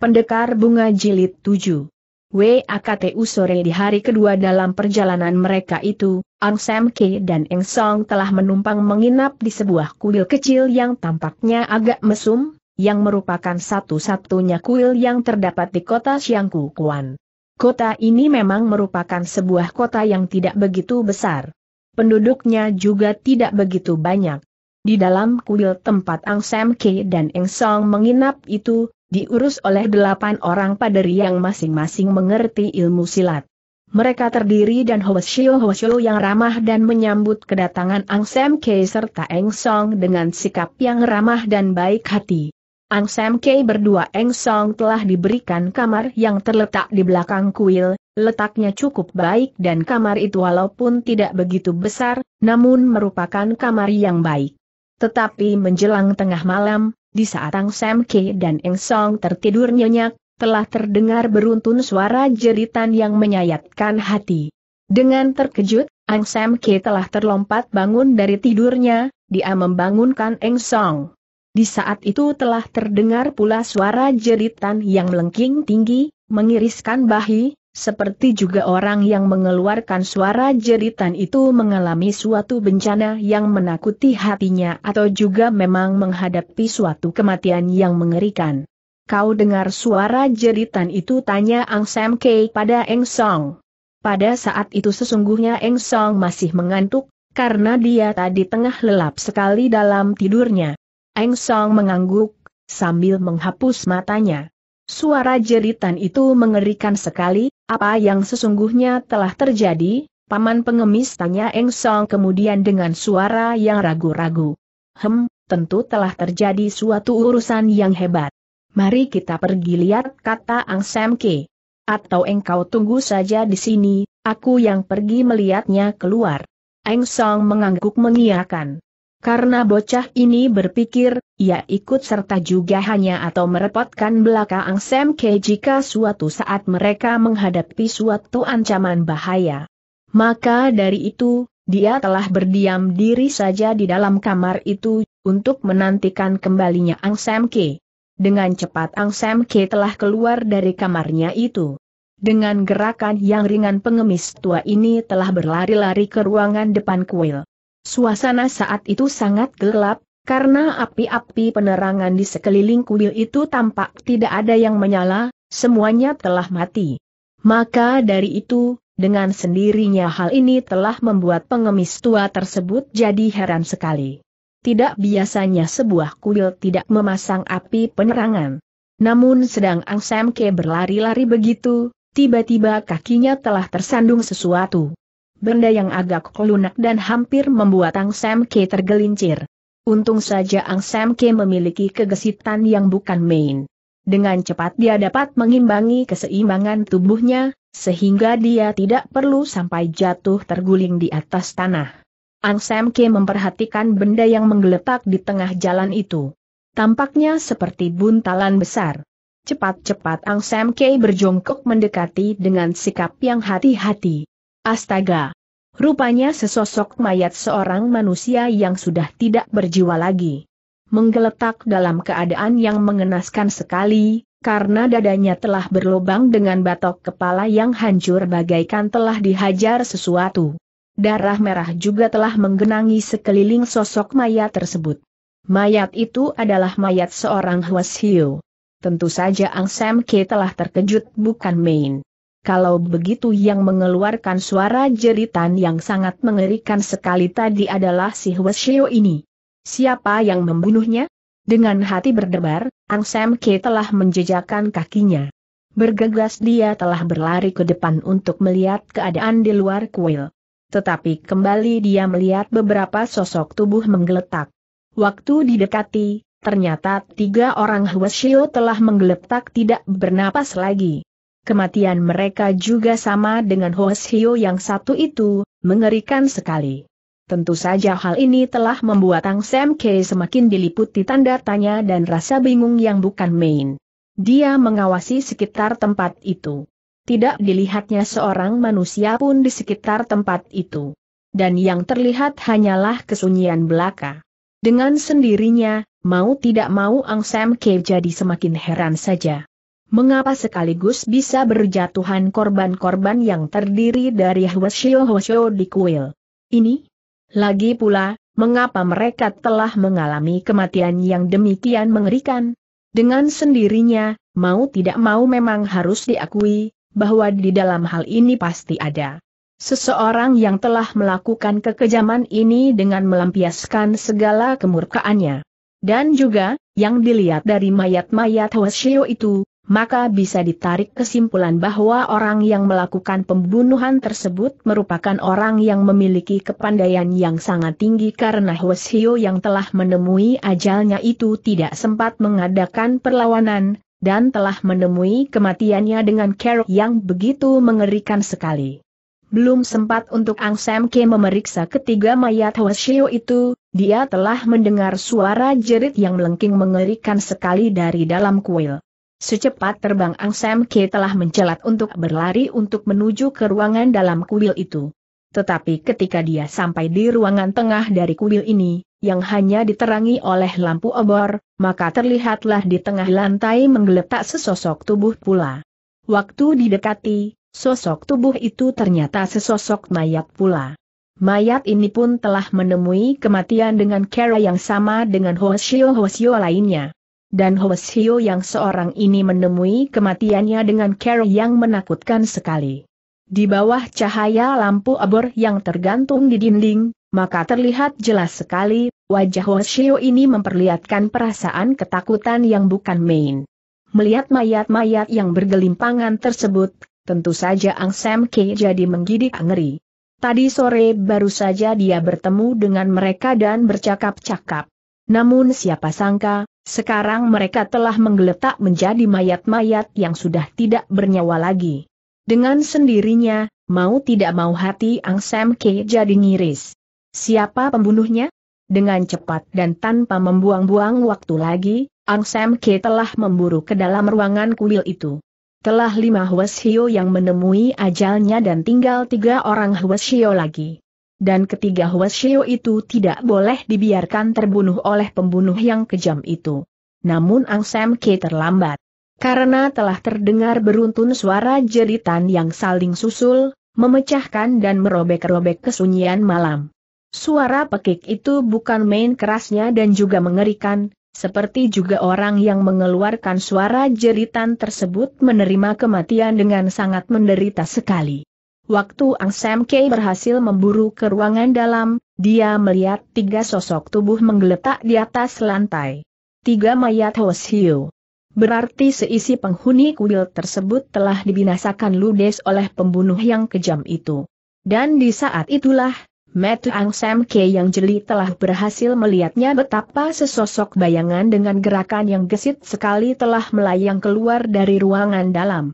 Pendekar Bunga Jilid 7 WAKTU sore di hari kedua dalam perjalanan mereka itu, Ang Sam K dan Eng Song telah menumpang menginap di sebuah kuil kecil yang tampaknya agak mesum, yang merupakan satu-satunya kuil yang terdapat di kota Siangku Kuan. Kota ini memang merupakan sebuah kota yang tidak begitu besar. Penduduknya juga tidak begitu banyak. Di dalam kuil tempat Ang Sam K dan Eng Song menginap itu, diurus oleh delapan orang paderi yang masing-masing mengerti ilmu silat. Mereka terdiri dan Hoshio-Hoshio yang ramah dan menyambut kedatangan Ang Sam Kei serta Eng Song dengan sikap yang ramah dan baik hati. Ang Sam Kei berdua Eng Song telah diberikan kamar yang terletak di belakang kuil, letaknya cukup baik dan kamar itu walaupun tidak begitu besar, namun merupakan kamar yang baik. Tetapi menjelang tengah malam, di saat Ang Sam Ke dan Eng Song tertidur nyenyak, telah terdengar beruntun suara jeritan yang menyayatkan hati. Dengan terkejut, Ang Sam Ke telah terlompat bangun dari tidurnya, dia membangunkan Eng Song. Di saat itu telah terdengar pula suara jeritan yang melengking tinggi, mengiriskan bahi, seperti juga orang yang mengeluarkan suara jeritan itu mengalami suatu bencana yang menakuti hatinya atau juga memang menghadapi suatu kematian yang mengerikan. Kau dengar suara jeritan itu tanya Ang Sam Kei pada Eng Song. Pada saat itu sesungguhnya Eng Song masih mengantuk, karena dia tadi tengah lelap sekali dalam tidurnya. Eng Song mengangguk, sambil menghapus matanya. Suara jeritan itu mengerikan sekali, apa yang sesungguhnya telah terjadi? Paman pengemis tanya Eng Song kemudian dengan suara yang ragu-ragu. Hem, tentu telah terjadi suatu urusan yang hebat. Mari kita pergi lihat kata Ang Sam Ke. Atau engkau tunggu saja di sini, aku yang pergi melihatnya keluar. Eng Song mengangguk mengiakan. Karena bocah ini berpikir, ia ikut serta juga hanya atau merepotkan belakang Sam K jika suatu saat mereka menghadapi suatu ancaman bahaya. Maka dari itu, dia telah berdiam diri saja di dalam kamar itu, untuk menantikan kembalinya Ang Sam K. Dengan cepat Ang Sam K telah keluar dari kamarnya itu. Dengan gerakan yang ringan pengemis tua ini telah berlari-lari ke ruangan depan kuil. Suasana saat itu sangat gelap, karena api-api penerangan di sekeliling kuil itu tampak tidak ada yang menyala, semuanya telah mati. Maka dari itu, dengan sendirinya hal ini telah membuat pengemis tua tersebut jadi heran sekali. Tidak biasanya sebuah kuil tidak memasang api penerangan. Namun sedang Ang Sam Ke berlari-lari begitu, tiba-tiba kakinya telah tersandung sesuatu benda yang agak kelunak dan hampir membuat Ang Sam Ke tergelincir. Untung saja Ang Sam Ke memiliki kegesitan yang bukan main. Dengan cepat dia dapat mengimbangi keseimbangan tubuhnya, sehingga dia tidak perlu sampai jatuh terguling di atas tanah. Ang Sam Ke memperhatikan benda yang menggeletak di tengah jalan itu. Tampaknya seperti buntalan besar. Cepat-cepat Ang Sam Ke berjongkok mendekati dengan sikap yang hati-hati. Astaga! Rupanya sesosok mayat seorang manusia yang sudah tidak berjiwa lagi. Menggeletak dalam keadaan yang mengenaskan sekali, karena dadanya telah berlubang dengan batok kepala yang hancur bagaikan telah dihajar sesuatu. Darah merah juga telah menggenangi sekeliling sosok mayat tersebut. Mayat itu adalah mayat seorang Hiu. Tentu saja Ang Sam K telah terkejut bukan main kalau begitu yang mengeluarkan suara jeritan yang sangat mengerikan sekali tadi adalah si Hueshio ini. Siapa yang membunuhnya? Dengan hati berdebar, Ang Sam Ke telah menjejakan kakinya. Bergegas dia telah berlari ke depan untuk melihat keadaan di luar kuil. Tetapi kembali dia melihat beberapa sosok tubuh menggeletak. Waktu didekati, ternyata tiga orang Hueshio telah menggeletak tidak bernapas lagi. Kematian mereka juga sama dengan Hoes Hio yang satu itu, mengerikan sekali. Tentu saja hal ini telah membuat Ang Sam K semakin diliputi tanda tanya dan rasa bingung yang bukan main. Dia mengawasi sekitar tempat itu. Tidak dilihatnya seorang manusia pun di sekitar tempat itu. Dan yang terlihat hanyalah kesunyian belaka. Dengan sendirinya, mau tidak mau Ang Sam K jadi semakin heran saja mengapa sekaligus bisa berjatuhan korban-korban yang terdiri dari Hwasyo-Hwasyo di kuil. Ini? Lagi pula, mengapa mereka telah mengalami kematian yang demikian mengerikan? Dengan sendirinya, mau tidak mau memang harus diakui, bahwa di dalam hal ini pasti ada. Seseorang yang telah melakukan kekejaman ini dengan melampiaskan segala kemurkaannya. Dan juga, yang dilihat dari mayat-mayat Hwasyo itu, maka bisa ditarik kesimpulan bahwa orang yang melakukan pembunuhan tersebut merupakan orang yang memiliki kepandaian yang sangat tinggi karena Hwasyo yang telah menemui ajalnya itu tidak sempat mengadakan perlawanan, dan telah menemui kematiannya dengan cara yang begitu mengerikan sekali. Belum sempat untuk Ang Sam Ke memeriksa ketiga mayat Hwasyo itu, dia telah mendengar suara jerit yang melengking mengerikan sekali dari dalam kuil. Secepat terbang Ang Sam Ke telah mencelat untuk berlari untuk menuju ke ruangan dalam kuil itu. Tetapi ketika dia sampai di ruangan tengah dari kuil ini, yang hanya diterangi oleh lampu obor, maka terlihatlah di tengah lantai menggeletak sesosok tubuh pula. Waktu didekati, sosok tubuh itu ternyata sesosok mayat pula. Mayat ini pun telah menemui kematian dengan cara yang sama dengan Hoshio-Hoshio lainnya dan Hoseo yang seorang ini menemui kematiannya dengan cara yang menakutkan sekali. Di bawah cahaya lampu obor yang tergantung di dinding, maka terlihat jelas sekali, wajah Hoseo ini memperlihatkan perasaan ketakutan yang bukan main. Melihat mayat-mayat yang bergelimpangan tersebut, tentu saja Ang Sam Ke jadi menggidik ngeri. Tadi sore baru saja dia bertemu dengan mereka dan bercakap-cakap. Namun siapa sangka, sekarang mereka telah menggeletak menjadi mayat-mayat yang sudah tidak bernyawa lagi. Dengan sendirinya, mau tidak mau hati Ang Sam Ke jadi ngiris. Siapa pembunuhnya? Dengan cepat dan tanpa membuang-buang waktu lagi, Ang Sam Ke telah memburu ke dalam ruangan kuil itu. Telah lima Hweshio yang menemui ajalnya dan tinggal tiga orang Hweshio lagi dan ketiga Huashio itu tidak boleh dibiarkan terbunuh oleh pembunuh yang kejam itu. Namun Ang Sam Ke terlambat. Karena telah terdengar beruntun suara jeritan yang saling susul, memecahkan dan merobek-robek kesunyian malam. Suara pekik itu bukan main kerasnya dan juga mengerikan, seperti juga orang yang mengeluarkan suara jeritan tersebut menerima kematian dengan sangat menderita sekali. Waktu Ang Sam Kei berhasil memburu ke ruangan dalam, dia melihat tiga sosok tubuh menggeletak di atas lantai. Tiga mayat Hos Hiu. Berarti seisi penghuni kuil tersebut telah dibinasakan ludes oleh pembunuh yang kejam itu. Dan di saat itulah, Matt Ang Sam Kei yang jeli telah berhasil melihatnya betapa sesosok bayangan dengan gerakan yang gesit sekali telah melayang keluar dari ruangan dalam.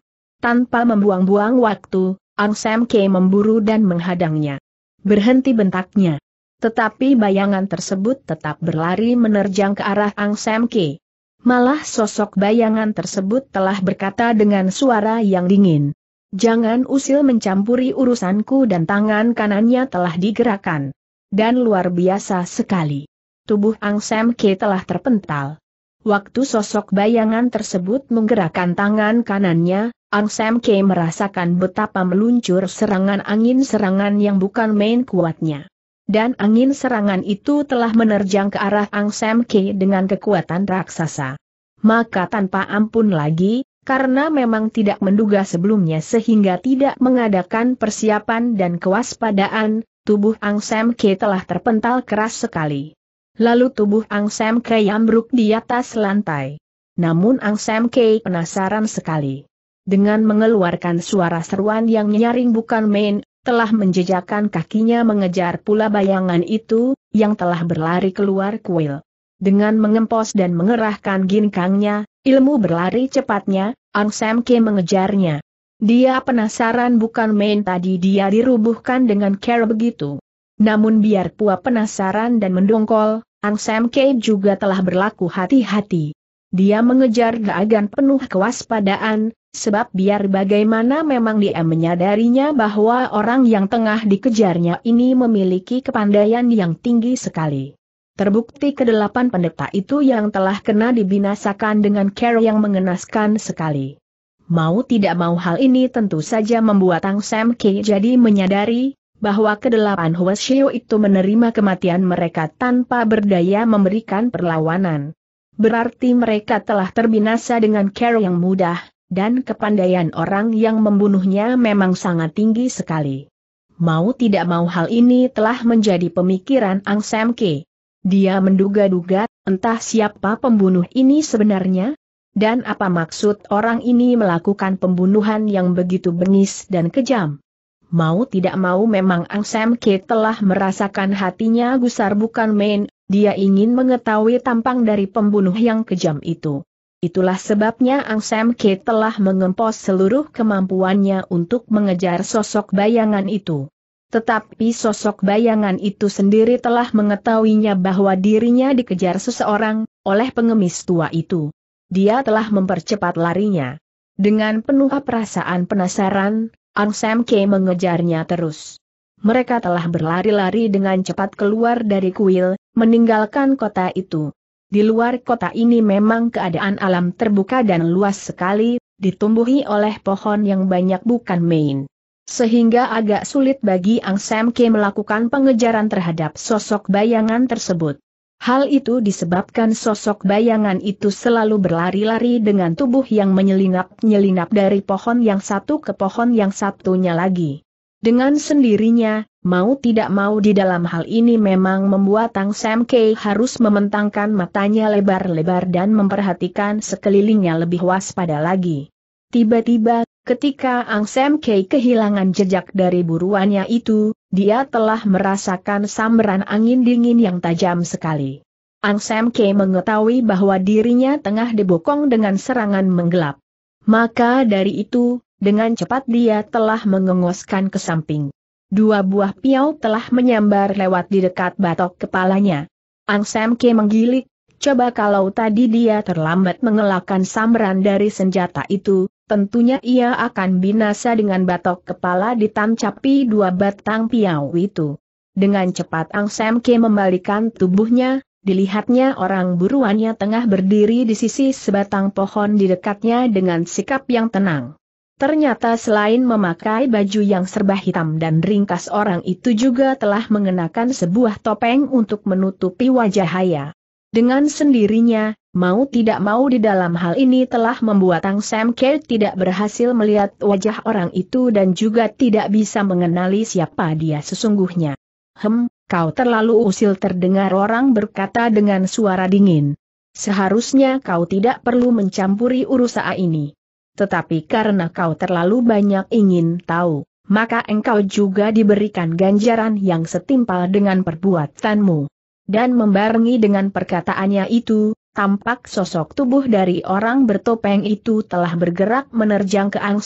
Tanpa membuang-buang waktu, Ang Sam K memburu dan menghadangnya. Berhenti bentaknya. Tetapi bayangan tersebut tetap berlari menerjang ke arah Ang Sam K. Malah sosok bayangan tersebut telah berkata dengan suara yang dingin. Jangan usil mencampuri urusanku dan tangan kanannya telah digerakkan. Dan luar biasa sekali. Tubuh Ang Sam K telah terpental. Waktu sosok bayangan tersebut menggerakkan tangan kanannya, Ang Sam K merasakan betapa meluncur serangan angin serangan yang bukan main kuatnya. Dan angin serangan itu telah menerjang ke arah Ang Sam K dengan kekuatan raksasa. Maka tanpa ampun lagi, karena memang tidak menduga sebelumnya sehingga tidak mengadakan persiapan dan kewaspadaan, tubuh Ang Sam K telah terpental keras sekali. Lalu tubuh Ang Sam K ambruk di atas lantai. Namun Ang Sam K penasaran sekali dengan mengeluarkan suara seruan yang nyaring bukan main, telah menjejakkan kakinya mengejar pula bayangan itu, yang telah berlari keluar kuil. Dengan mengempos dan mengerahkan ginkangnya, ilmu berlari cepatnya, Ang Sam Ke mengejarnya. Dia penasaran bukan main tadi dia dirubuhkan dengan care begitu. Namun biar Pua penasaran dan mendongkol, Ang Sam K juga telah berlaku hati-hati. Dia mengejar Gaagan penuh kewaspadaan, sebab biar bagaimana memang dia menyadarinya bahwa orang yang tengah dikejarnya ini memiliki kepandaian yang tinggi sekali. Terbukti kedelapan pendeta itu yang telah kena dibinasakan dengan cara yang mengenaskan sekali. Mau tidak mau hal ini tentu saja membuat Tang Sam Ki jadi menyadari, bahwa kedelapan Huashio itu menerima kematian mereka tanpa berdaya memberikan perlawanan berarti mereka telah terbinasa dengan cara yang mudah, dan kepandaian orang yang membunuhnya memang sangat tinggi sekali. Mau tidak mau hal ini telah menjadi pemikiran Ang Sam Ke. Dia menduga-duga, entah siapa pembunuh ini sebenarnya, dan apa maksud orang ini melakukan pembunuhan yang begitu bengis dan kejam. Mau tidak mau memang Ang Sam Ke telah merasakan hatinya gusar bukan main, dia ingin mengetahui tampang dari pembunuh yang kejam itu. Itulah sebabnya Ang Sam Ke telah mengempos seluruh kemampuannya untuk mengejar sosok bayangan itu. Tetapi sosok bayangan itu sendiri telah mengetahuinya bahwa dirinya dikejar seseorang, oleh pengemis tua itu. Dia telah mempercepat larinya. Dengan penuh perasaan penasaran, Ang Sam Ke mengejarnya terus. Mereka telah berlari-lari dengan cepat keluar dari kuil, meninggalkan kota itu. Di luar kota ini memang keadaan alam terbuka dan luas sekali, ditumbuhi oleh pohon yang banyak bukan main. Sehingga agak sulit bagi Ang Sam Kee melakukan pengejaran terhadap sosok bayangan tersebut. Hal itu disebabkan sosok bayangan itu selalu berlari-lari dengan tubuh yang menyelinap-nyelinap dari pohon yang satu ke pohon yang satunya lagi. Dengan sendirinya, Mau tidak mau di dalam hal ini memang membuat Tang Sam Kei harus mementangkan matanya lebar-lebar dan memperhatikan sekelilingnya lebih waspada lagi. Tiba-tiba, ketika Ang Sam Kei kehilangan jejak dari buruannya itu, dia telah merasakan sambaran angin dingin yang tajam sekali. Ang Sam Kei mengetahui bahwa dirinya tengah dibokong dengan serangan menggelap. Maka dari itu, dengan cepat dia telah mengengoskan ke samping. Dua buah piau telah menyambar lewat di dekat batok kepalanya. Ang Sam Ke menggilik, coba kalau tadi dia terlambat mengelakkan sambaran dari senjata itu, tentunya ia akan binasa dengan batok kepala ditancapi dua batang piau itu. Dengan cepat Ang Sam Ke membalikan tubuhnya, Dilihatnya orang buruannya tengah berdiri di sisi sebatang pohon di dekatnya dengan sikap yang tenang. Ternyata selain memakai baju yang serba hitam dan ringkas orang itu juga telah mengenakan sebuah topeng untuk menutupi wajah Haya. Dengan sendirinya, mau tidak mau di dalam hal ini telah membuat Tang Sam Kei tidak berhasil melihat wajah orang itu dan juga tidak bisa mengenali siapa dia sesungguhnya. Hem, kau terlalu usil terdengar orang berkata dengan suara dingin. Seharusnya kau tidak perlu mencampuri urusan ini tetapi karena kau terlalu banyak ingin tahu, maka engkau juga diberikan ganjaran yang setimpal dengan perbuatanmu. Dan membarengi dengan perkataannya itu, tampak sosok tubuh dari orang bertopeng itu telah bergerak menerjang ke Ang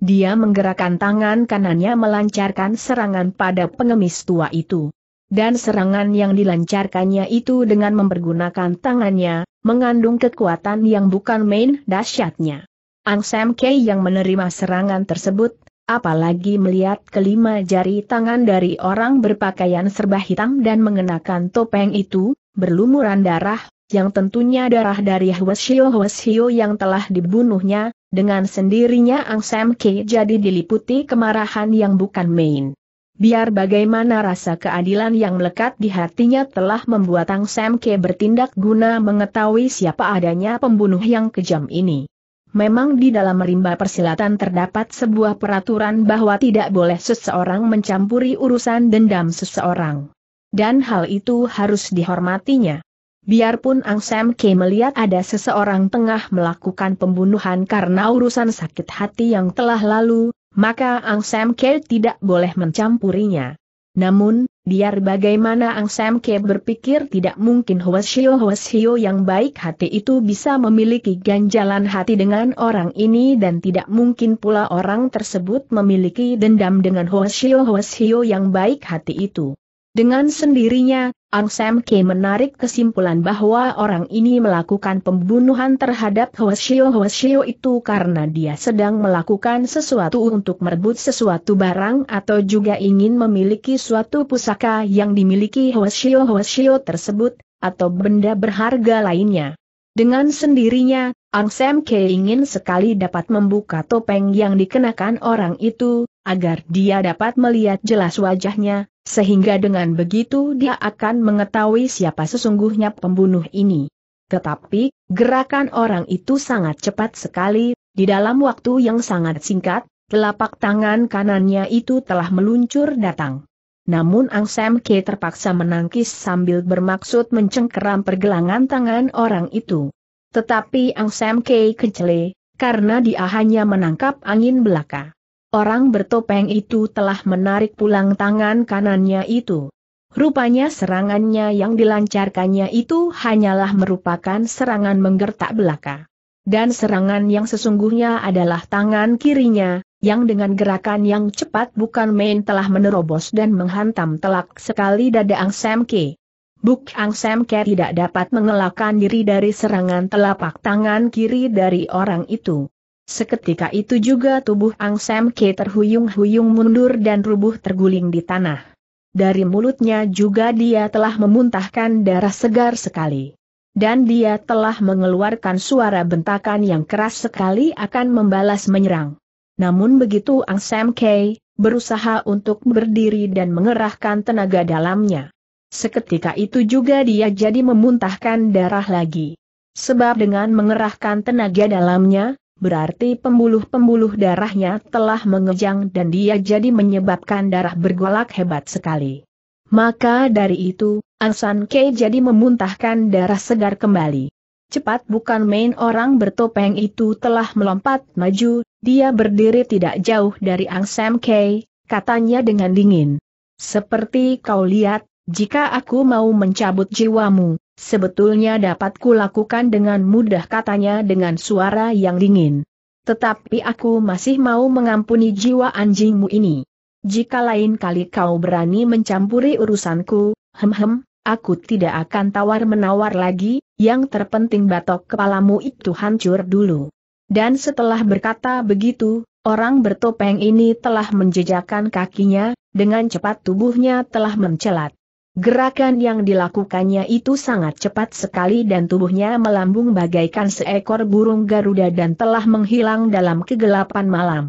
Dia menggerakkan tangan kanannya melancarkan serangan pada pengemis tua itu. Dan serangan yang dilancarkannya itu dengan mempergunakan tangannya, mengandung kekuatan yang bukan main dahsyatnya. Ang Sam Kei yang menerima serangan tersebut, apalagi melihat kelima jari tangan dari orang berpakaian serba hitam dan mengenakan topeng itu, berlumuran darah, yang tentunya darah dari Hweshio Hweshio yang telah dibunuhnya, dengan sendirinya Ang Sam Kei jadi diliputi kemarahan yang bukan main. Biar bagaimana rasa keadilan yang melekat di hatinya telah membuat Ang Sam Kei bertindak guna mengetahui siapa adanya pembunuh yang kejam ini. Memang di dalam rimba persilatan terdapat sebuah peraturan bahwa tidak boleh seseorang mencampuri urusan dendam seseorang. Dan hal itu harus dihormatinya. Biarpun Ang Sam Ke melihat ada seseorang tengah melakukan pembunuhan karena urusan sakit hati yang telah lalu, maka Ang Sam Ke tidak boleh mencampurinya. Namun, biar bagaimana Ang Sam Ke berpikir tidak mungkin Hwasio Shio yang baik hati itu bisa memiliki ganjalan hati dengan orang ini dan tidak mungkin pula orang tersebut memiliki dendam dengan Hwasio Shio yang baik hati itu. Dengan sendirinya, Ang Sam K menarik kesimpulan bahwa orang ini melakukan pembunuhan terhadap Hwasyo Hwasyo itu karena dia sedang melakukan sesuatu untuk merebut sesuatu barang atau juga ingin memiliki suatu pusaka yang dimiliki Hwasyo Hwasyo tersebut, atau benda berharga lainnya. Dengan sendirinya, Ang Sam K ingin sekali dapat membuka topeng yang dikenakan orang itu, agar dia dapat melihat jelas wajahnya, sehingga dengan begitu dia akan mengetahui siapa sesungguhnya pembunuh ini. Tetapi, gerakan orang itu sangat cepat sekali, di dalam waktu yang sangat singkat, telapak tangan kanannya itu telah meluncur datang. Namun Ang Sam Ke terpaksa menangkis sambil bermaksud mencengkeram pergelangan tangan orang itu. Tetapi Ang Sam Ke kecele, karena dia hanya menangkap angin belaka. Orang bertopeng itu telah menarik pulang tangan kanannya itu. Rupanya serangannya yang dilancarkannya itu hanyalah merupakan serangan menggertak belaka. Dan serangan yang sesungguhnya adalah tangan kirinya, yang dengan gerakan yang cepat bukan main telah menerobos dan menghantam telak sekali dada Ang Sam Ke. Buk Ang Sam Ke tidak dapat mengelakkan diri dari serangan telapak tangan kiri dari orang itu. Seketika itu juga tubuh Ang Sam Ke terhuyung-huyung mundur dan rubuh terguling di tanah. Dari mulutnya juga dia telah memuntahkan darah segar sekali. Dan dia telah mengeluarkan suara bentakan yang keras sekali akan membalas menyerang. Namun begitu Ang Sam Ke berusaha untuk berdiri dan mengerahkan tenaga dalamnya. Seketika itu juga dia jadi memuntahkan darah lagi. Sebab dengan mengerahkan tenaga dalamnya, berarti pembuluh-pembuluh darahnya telah mengejang dan dia jadi menyebabkan darah bergolak hebat sekali. Maka dari itu, Ansan Ke jadi memuntahkan darah segar kembali. Cepat bukan main orang bertopeng itu telah melompat maju, dia berdiri tidak jauh dari Ang Sam Kei, katanya dengan dingin. Seperti kau lihat, jika aku mau mencabut jiwamu, Sebetulnya dapat kulakukan dengan mudah katanya dengan suara yang dingin. Tetapi aku masih mau mengampuni jiwa anjingmu ini. Jika lain kali kau berani mencampuri urusanku, hem-hem, aku tidak akan tawar-menawar lagi, yang terpenting batok kepalamu itu hancur dulu. Dan setelah berkata begitu, orang bertopeng ini telah menjejakkan kakinya, dengan cepat tubuhnya telah mencelat. Gerakan yang dilakukannya itu sangat cepat sekali dan tubuhnya melambung bagaikan seekor burung Garuda dan telah menghilang dalam kegelapan malam.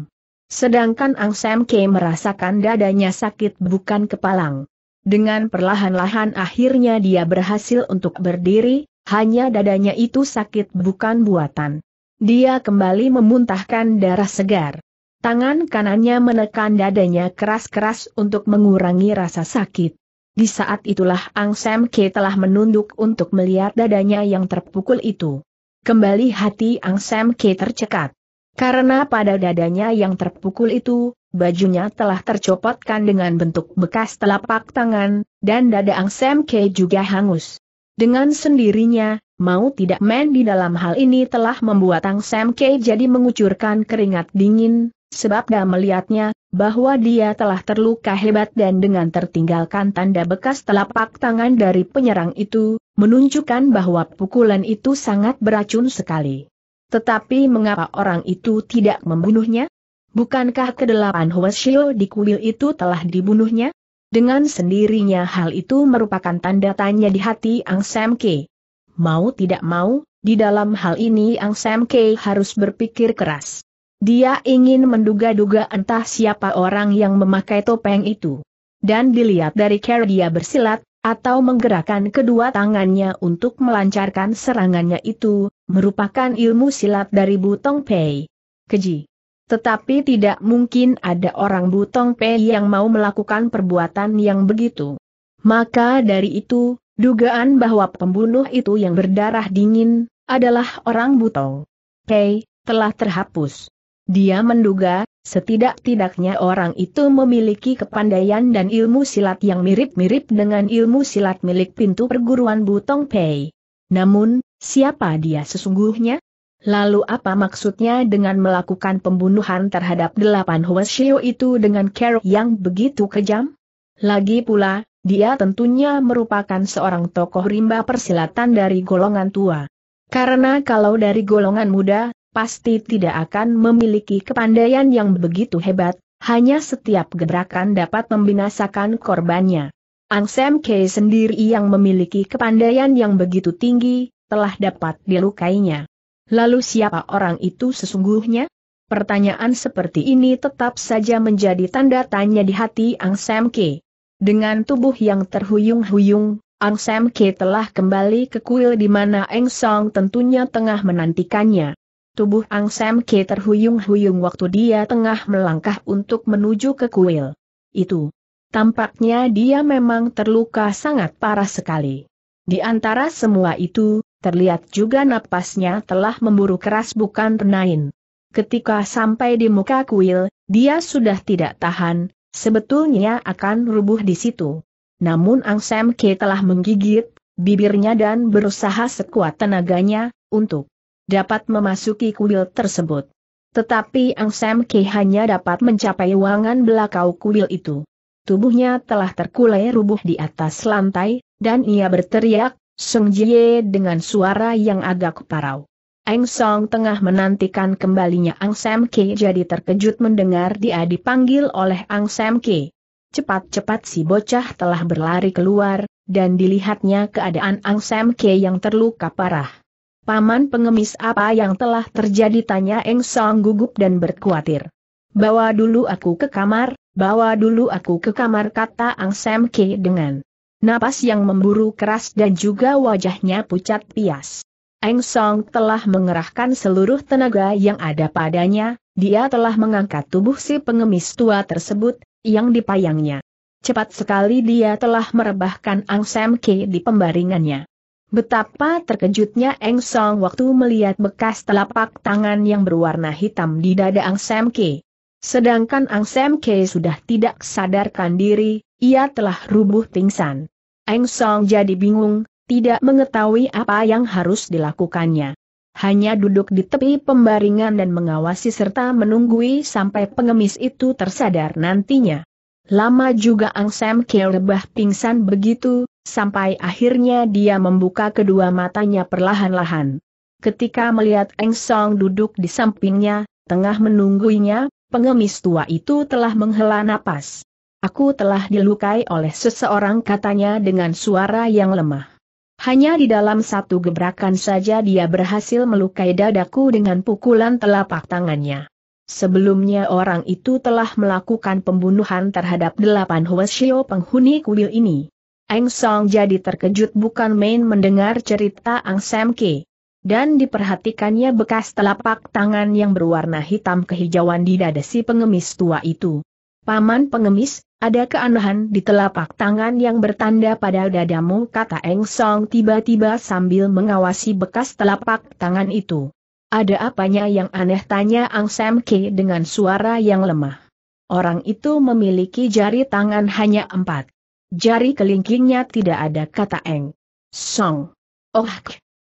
Sedangkan Ang Sam K merasakan dadanya sakit bukan kepalang. Dengan perlahan-lahan akhirnya dia berhasil untuk berdiri, hanya dadanya itu sakit bukan buatan. Dia kembali memuntahkan darah segar. Tangan kanannya menekan dadanya keras-keras untuk mengurangi rasa sakit. Di saat itulah Ang Sam Ke telah menunduk untuk melihat dadanya yang terpukul itu. Kembali hati Ang Sam Ke tercekat. Karena pada dadanya yang terpukul itu, bajunya telah tercopotkan dengan bentuk bekas telapak tangan, dan dada Ang Sam Ke juga hangus. Dengan sendirinya, mau tidak men di dalam hal ini telah membuat Ang Sam Ke jadi mengucurkan keringat dingin, sebab dah melihatnya, bahwa dia telah terluka hebat dan dengan tertinggalkan tanda bekas telapak tangan dari penyerang itu, menunjukkan bahwa pukulan itu sangat beracun sekali. Tetapi mengapa orang itu tidak membunuhnya? Bukankah kedelapan Hoesio di kuil itu telah dibunuhnya? Dengan sendirinya hal itu merupakan tanda tanya di hati Ang Sam Ke. Mau tidak mau, di dalam hal ini Ang Sam Ke harus berpikir keras. Dia ingin menduga-duga entah siapa orang yang memakai topeng itu. Dan dilihat dari cara dia bersilat, atau menggerakkan kedua tangannya untuk melancarkan serangannya itu, merupakan ilmu silat dari Butong Pei. Keji. Tetapi tidak mungkin ada orang Butong Pei yang mau melakukan perbuatan yang begitu. Maka dari itu, dugaan bahwa pembunuh itu yang berdarah dingin, adalah orang Butong Pei, telah terhapus. Dia menduga, setidak-tidaknya orang itu memiliki kepandaian dan ilmu silat yang mirip-mirip dengan ilmu silat milik pintu perguruan Butong Pei. Namun, siapa dia sesungguhnya? Lalu apa maksudnya dengan melakukan pembunuhan terhadap delapan Huashio itu dengan cara yang begitu kejam? Lagi pula, dia tentunya merupakan seorang tokoh rimba persilatan dari golongan tua. Karena kalau dari golongan muda, pasti tidak akan memiliki kepandaian yang begitu hebat, hanya setiap gerakan dapat membinasakan korbannya. Ang Sam K sendiri yang memiliki kepandaian yang begitu tinggi, telah dapat dilukainya. Lalu siapa orang itu sesungguhnya? Pertanyaan seperti ini tetap saja menjadi tanda tanya di hati Ang Sam K. Dengan tubuh yang terhuyung-huyung, Ang Sam K telah kembali ke kuil di mana Eng Song tentunya tengah menantikannya. Tubuh Ang Sam Ke terhuyung-huyung waktu dia tengah melangkah untuk menuju ke kuil. Itu. Tampaknya dia memang terluka sangat parah sekali. Di antara semua itu, terlihat juga napasnya telah memburu keras bukan renain. Ketika sampai di muka kuil, dia sudah tidak tahan, sebetulnya akan rubuh di situ. Namun Ang Sam Ke telah menggigit bibirnya dan berusaha sekuat tenaganya, untuk dapat memasuki kuil tersebut. Tetapi Ang Sam Ki hanya dapat mencapai ruangan belakang kuil itu. Tubuhnya telah terkulai rubuh di atas lantai, dan ia berteriak, Sung Jie dengan suara yang agak parau. Eng Song tengah menantikan kembalinya Ang Sam Ki jadi terkejut mendengar dia dipanggil oleh Ang Sam Ki. Cepat-cepat si bocah telah berlari keluar, dan dilihatnya keadaan Ang Sam Ki yang terluka parah. Paman pengemis apa yang telah terjadi tanya Eng Song gugup dan berkuatir. Bawa dulu aku ke kamar, bawa dulu aku ke kamar kata Ang Sam Ke dengan napas yang memburu keras dan juga wajahnya pucat pias. Eng Song telah mengerahkan seluruh tenaga yang ada padanya, dia telah mengangkat tubuh si pengemis tua tersebut, yang dipayangnya. Cepat sekali dia telah merebahkan Ang Sam Ke di pembaringannya. Betapa terkejutnya Eng Song waktu melihat bekas telapak tangan yang berwarna hitam di dada Ang Sam Ke. Sedangkan Ang Sam Ke sudah tidak sadarkan diri, ia telah rubuh pingsan. Eng Song jadi bingung, tidak mengetahui apa yang harus dilakukannya. Hanya duduk di tepi pembaringan dan mengawasi serta menunggui sampai pengemis itu tersadar nantinya. Lama juga Ang Sam Ke rebah pingsan begitu, sampai akhirnya dia membuka kedua matanya perlahan-lahan. Ketika melihat Eng Song duduk di sampingnya, tengah menunggunya, pengemis tua itu telah menghela napas. Aku telah dilukai oleh seseorang katanya dengan suara yang lemah. Hanya di dalam satu gebrakan saja dia berhasil melukai dadaku dengan pukulan telapak tangannya. Sebelumnya orang itu telah melakukan pembunuhan terhadap delapan Huasio penghuni kuil ini. Eng Song jadi terkejut bukan main mendengar cerita Ang Sam Ke. Dan diperhatikannya bekas telapak tangan yang berwarna hitam kehijauan di dada si pengemis tua itu. Paman pengemis, ada keanehan di telapak tangan yang bertanda pada dadamu kata Eng Song tiba-tiba sambil mengawasi bekas telapak tangan itu. Ada apanya yang aneh tanya Ang Sam Ke dengan suara yang lemah. Orang itu memiliki jari tangan hanya empat. Jari kelingkingnya tidak ada kata eng. Song. Oh,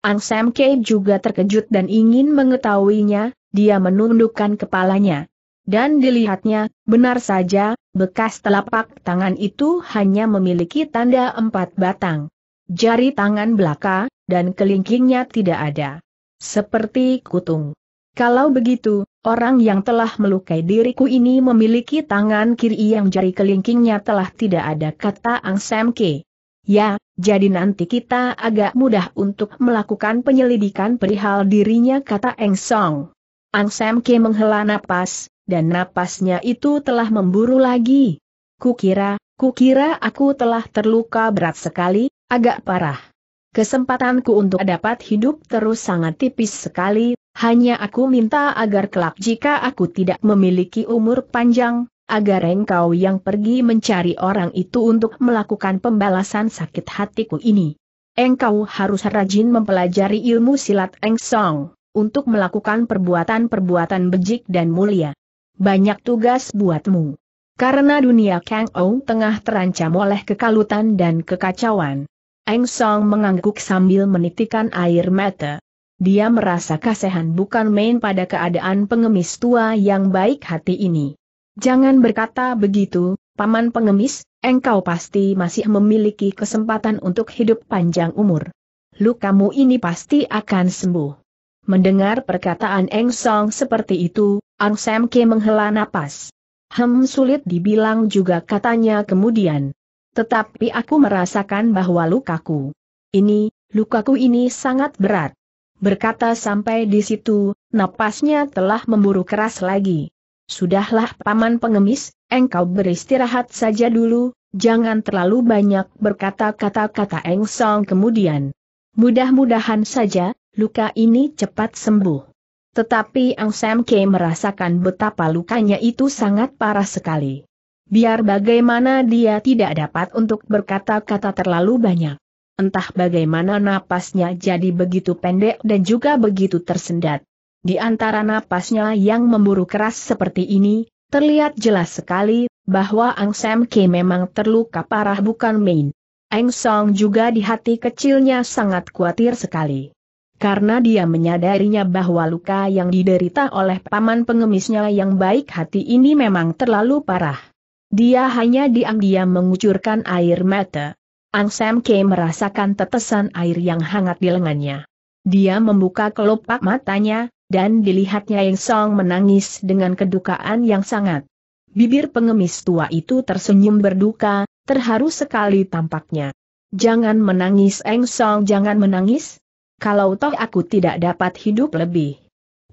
Ang Sam Kei juga terkejut dan ingin mengetahuinya, dia menundukkan kepalanya. Dan dilihatnya, benar saja, bekas telapak tangan itu hanya memiliki tanda empat batang. Jari tangan belaka, dan kelingkingnya tidak ada. Seperti kutung. Kalau begitu, Orang yang telah melukai diriku ini memiliki tangan kiri yang jari kelingkingnya telah tidak ada kata Ang Sam Ke. Ya, jadi nanti kita agak mudah untuk melakukan penyelidikan perihal dirinya kata Eng Song. Ang Sam Ke menghela napas, dan napasnya itu telah memburu lagi. Kukira, kukira aku telah terluka berat sekali, agak parah. Kesempatanku untuk dapat hidup terus sangat tipis sekali, hanya aku minta agar kelak jika aku tidak memiliki umur panjang, agar engkau yang pergi mencari orang itu untuk melakukan pembalasan sakit hatiku ini. Engkau harus rajin mempelajari ilmu silat Engsong untuk melakukan perbuatan-perbuatan bejik dan mulia. Banyak tugas buatmu. Karena dunia Kang Ou tengah terancam oleh kekalutan dan kekacauan Eng Song mengangguk sambil menitikan air mata. Dia merasa kasihan bukan main pada keadaan pengemis tua yang baik hati ini. Jangan berkata begitu, paman pengemis, engkau pasti masih memiliki kesempatan untuk hidup panjang umur. Lukamu ini pasti akan sembuh. Mendengar perkataan Eng Song seperti itu, Ang Sam Ke menghela napas. Hem sulit dibilang juga katanya kemudian. Tetapi aku merasakan bahwa lukaku. Ini, lukaku ini sangat berat. Berkata sampai di situ, napasnya telah memburu keras lagi. Sudahlah paman pengemis, engkau beristirahat saja dulu, jangan terlalu banyak berkata-kata kata Eng Song kemudian. Mudah-mudahan saja, luka ini cepat sembuh. Tetapi Ang Sam K merasakan betapa lukanya itu sangat parah sekali. Biar bagaimana dia tidak dapat untuk berkata-kata terlalu banyak. Entah bagaimana napasnya jadi begitu pendek dan juga begitu tersendat. Di antara napasnya yang memburu keras seperti ini, terlihat jelas sekali bahwa Ang Sam Ke memang terluka parah bukan main. Eng Song juga di hati kecilnya sangat khawatir sekali. Karena dia menyadarinya bahwa luka yang diderita oleh paman pengemisnya yang baik hati ini memang terlalu parah. Dia hanya diam-diam mengucurkan air mata. Ang Sam K merasakan tetesan air yang hangat di lengannya. Dia membuka kelopak matanya, dan dilihatnya Yang Song menangis dengan kedukaan yang sangat. Bibir pengemis tua itu tersenyum berduka, terharu sekali tampaknya. Jangan menangis Eng Song jangan menangis. Kalau toh aku tidak dapat hidup lebih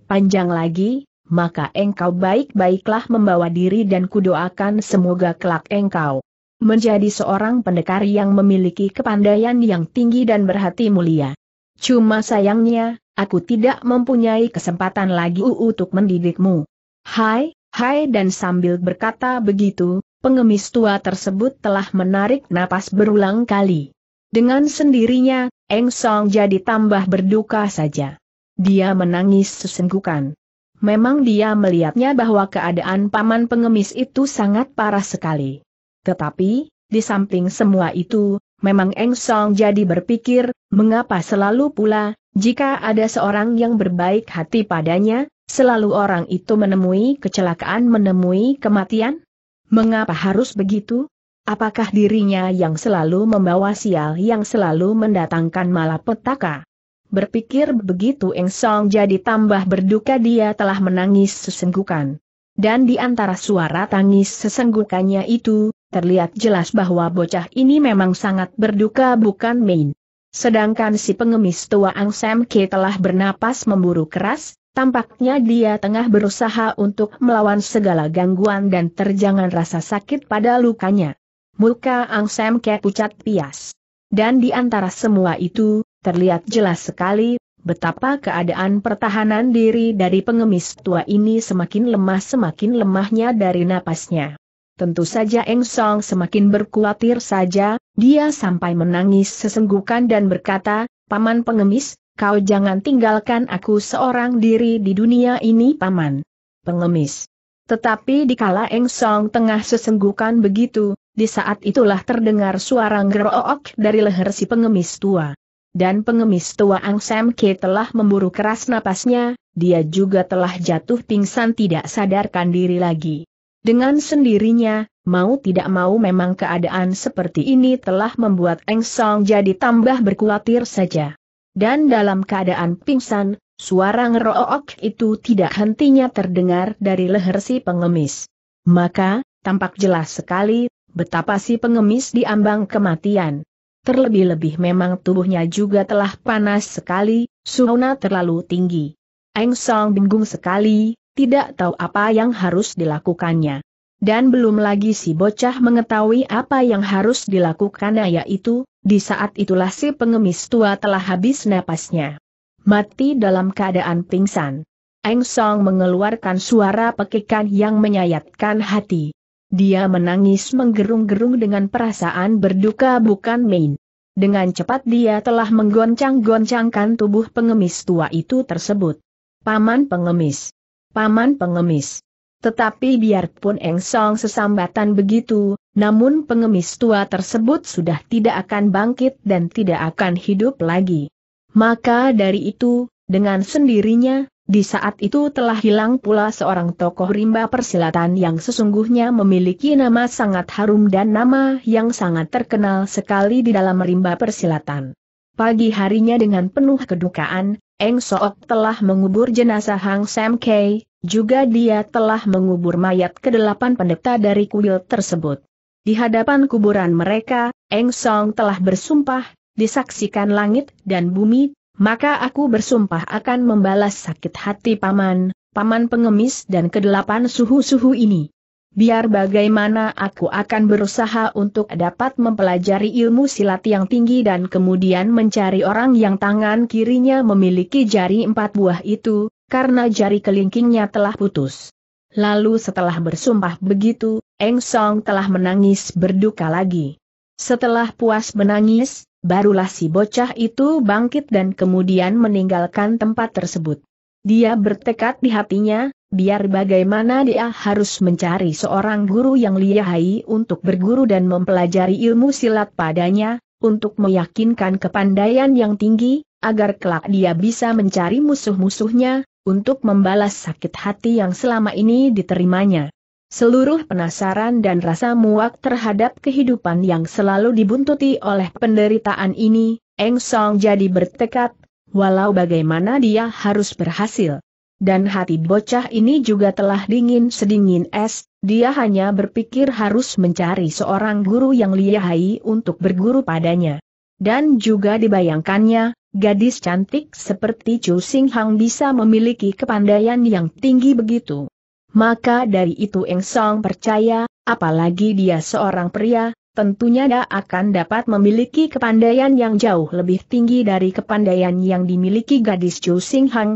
panjang lagi, maka engkau baik-baiklah membawa diri dan kudoakan semoga kelak engkau menjadi seorang pendekar yang memiliki kepandaian yang tinggi dan berhati mulia. Cuma sayangnya, aku tidak mempunyai kesempatan lagi untuk mendidikmu. Hai, hai dan sambil berkata begitu, pengemis tua tersebut telah menarik napas berulang kali. Dengan sendirinya, Eng Song jadi tambah berduka saja. Dia menangis sesenggukan. Memang dia melihatnya bahwa keadaan paman pengemis itu sangat parah sekali. Tetapi, di samping semua itu, memang Eng Song jadi berpikir, mengapa selalu pula, jika ada seorang yang berbaik hati padanya, selalu orang itu menemui kecelakaan menemui kematian? Mengapa harus begitu? Apakah dirinya yang selalu membawa sial yang selalu mendatangkan malapetaka? Berpikir begitu Eng Song jadi tambah berduka dia telah menangis sesenggukan. Dan di antara suara tangis sesenggukannya itu, terlihat jelas bahwa bocah ini memang sangat berduka bukan main. Sedangkan si pengemis tua Ang Sam Ke telah bernapas memburu keras, tampaknya dia tengah berusaha untuk melawan segala gangguan dan terjangan rasa sakit pada lukanya. Muka Ang Sam Ke pucat pias. Dan di antara semua itu, Terlihat jelas sekali, betapa keadaan pertahanan diri dari pengemis tua ini semakin lemah semakin lemahnya dari napasnya. Tentu saja Eng Song semakin berkuatir saja, dia sampai menangis sesenggukan dan berkata, Paman pengemis, kau jangan tinggalkan aku seorang diri di dunia ini Paman. Pengemis. Tetapi dikala Eng Song tengah sesenggukan begitu, di saat itulah terdengar suara ngerook dari leher si pengemis tua dan pengemis tua Ang Sam Ke telah memburu keras napasnya, dia juga telah jatuh pingsan tidak sadarkan diri lagi. Dengan sendirinya, mau tidak mau memang keadaan seperti ini telah membuat Eng Song jadi tambah berkulatir saja. Dan dalam keadaan pingsan, suara ngerook itu tidak hentinya terdengar dari leher si pengemis. Maka, tampak jelas sekali, betapa si pengemis diambang kematian. Terlebih-lebih memang tubuhnya juga telah panas sekali, suhunya terlalu tinggi. Eng Song bingung sekali, tidak tahu apa yang harus dilakukannya. Dan belum lagi si bocah mengetahui apa yang harus dilakukannya yaitu, di saat itulah si pengemis tua telah habis napasnya. Mati dalam keadaan pingsan. Eng Song mengeluarkan suara pekikan yang menyayatkan hati. Dia menangis menggerung-gerung dengan perasaan berduka bukan main. Dengan cepat dia telah menggoncang-goncangkan tubuh pengemis tua itu tersebut. Paman pengemis. Paman pengemis. Tetapi biarpun Engsong sesambatan begitu, namun pengemis tua tersebut sudah tidak akan bangkit dan tidak akan hidup lagi. Maka dari itu, dengan sendirinya, di saat itu telah hilang pula seorang tokoh rimba persilatan yang sesungguhnya memiliki nama sangat harum dan nama yang sangat terkenal sekali di dalam rimba persilatan. Pagi harinya dengan penuh kedukaan, Eng Sook telah mengubur jenazah Hang Sam Kei, juga dia telah mengubur mayat kedelapan pendeta dari kuil tersebut. Di hadapan kuburan mereka, Eng Song telah bersumpah, disaksikan langit dan bumi maka aku bersumpah akan membalas sakit hati paman, paman pengemis dan kedelapan suhu-suhu ini. Biar bagaimana aku akan berusaha untuk dapat mempelajari ilmu silat yang tinggi dan kemudian mencari orang yang tangan kirinya memiliki jari empat buah itu, karena jari kelingkingnya telah putus. Lalu setelah bersumpah begitu, Eng Song telah menangis berduka lagi. Setelah puas menangis, barulah si bocah itu bangkit dan kemudian meninggalkan tempat tersebut. Dia bertekad di hatinya, biar bagaimana dia harus mencari seorang guru yang lihai untuk berguru dan mempelajari ilmu silat padanya, untuk meyakinkan kepandaian yang tinggi, agar kelak dia bisa mencari musuh-musuhnya, untuk membalas sakit hati yang selama ini diterimanya. Seluruh penasaran dan rasa muak terhadap kehidupan yang selalu dibuntuti oleh penderitaan ini, Eng Song jadi bertekad, walau bagaimana dia harus berhasil. Dan hati bocah ini juga telah dingin sedingin es, dia hanya berpikir harus mencari seorang guru yang lihai untuk berguru padanya. Dan juga dibayangkannya, gadis cantik seperti Chu Sing Hang bisa memiliki kepandaian yang tinggi begitu. Maka dari itu Eng Song percaya, apalagi dia seorang pria, tentunya dia akan dapat memiliki kepandaian yang jauh lebih tinggi dari kepandaian yang dimiliki gadis Chu Sing Hang.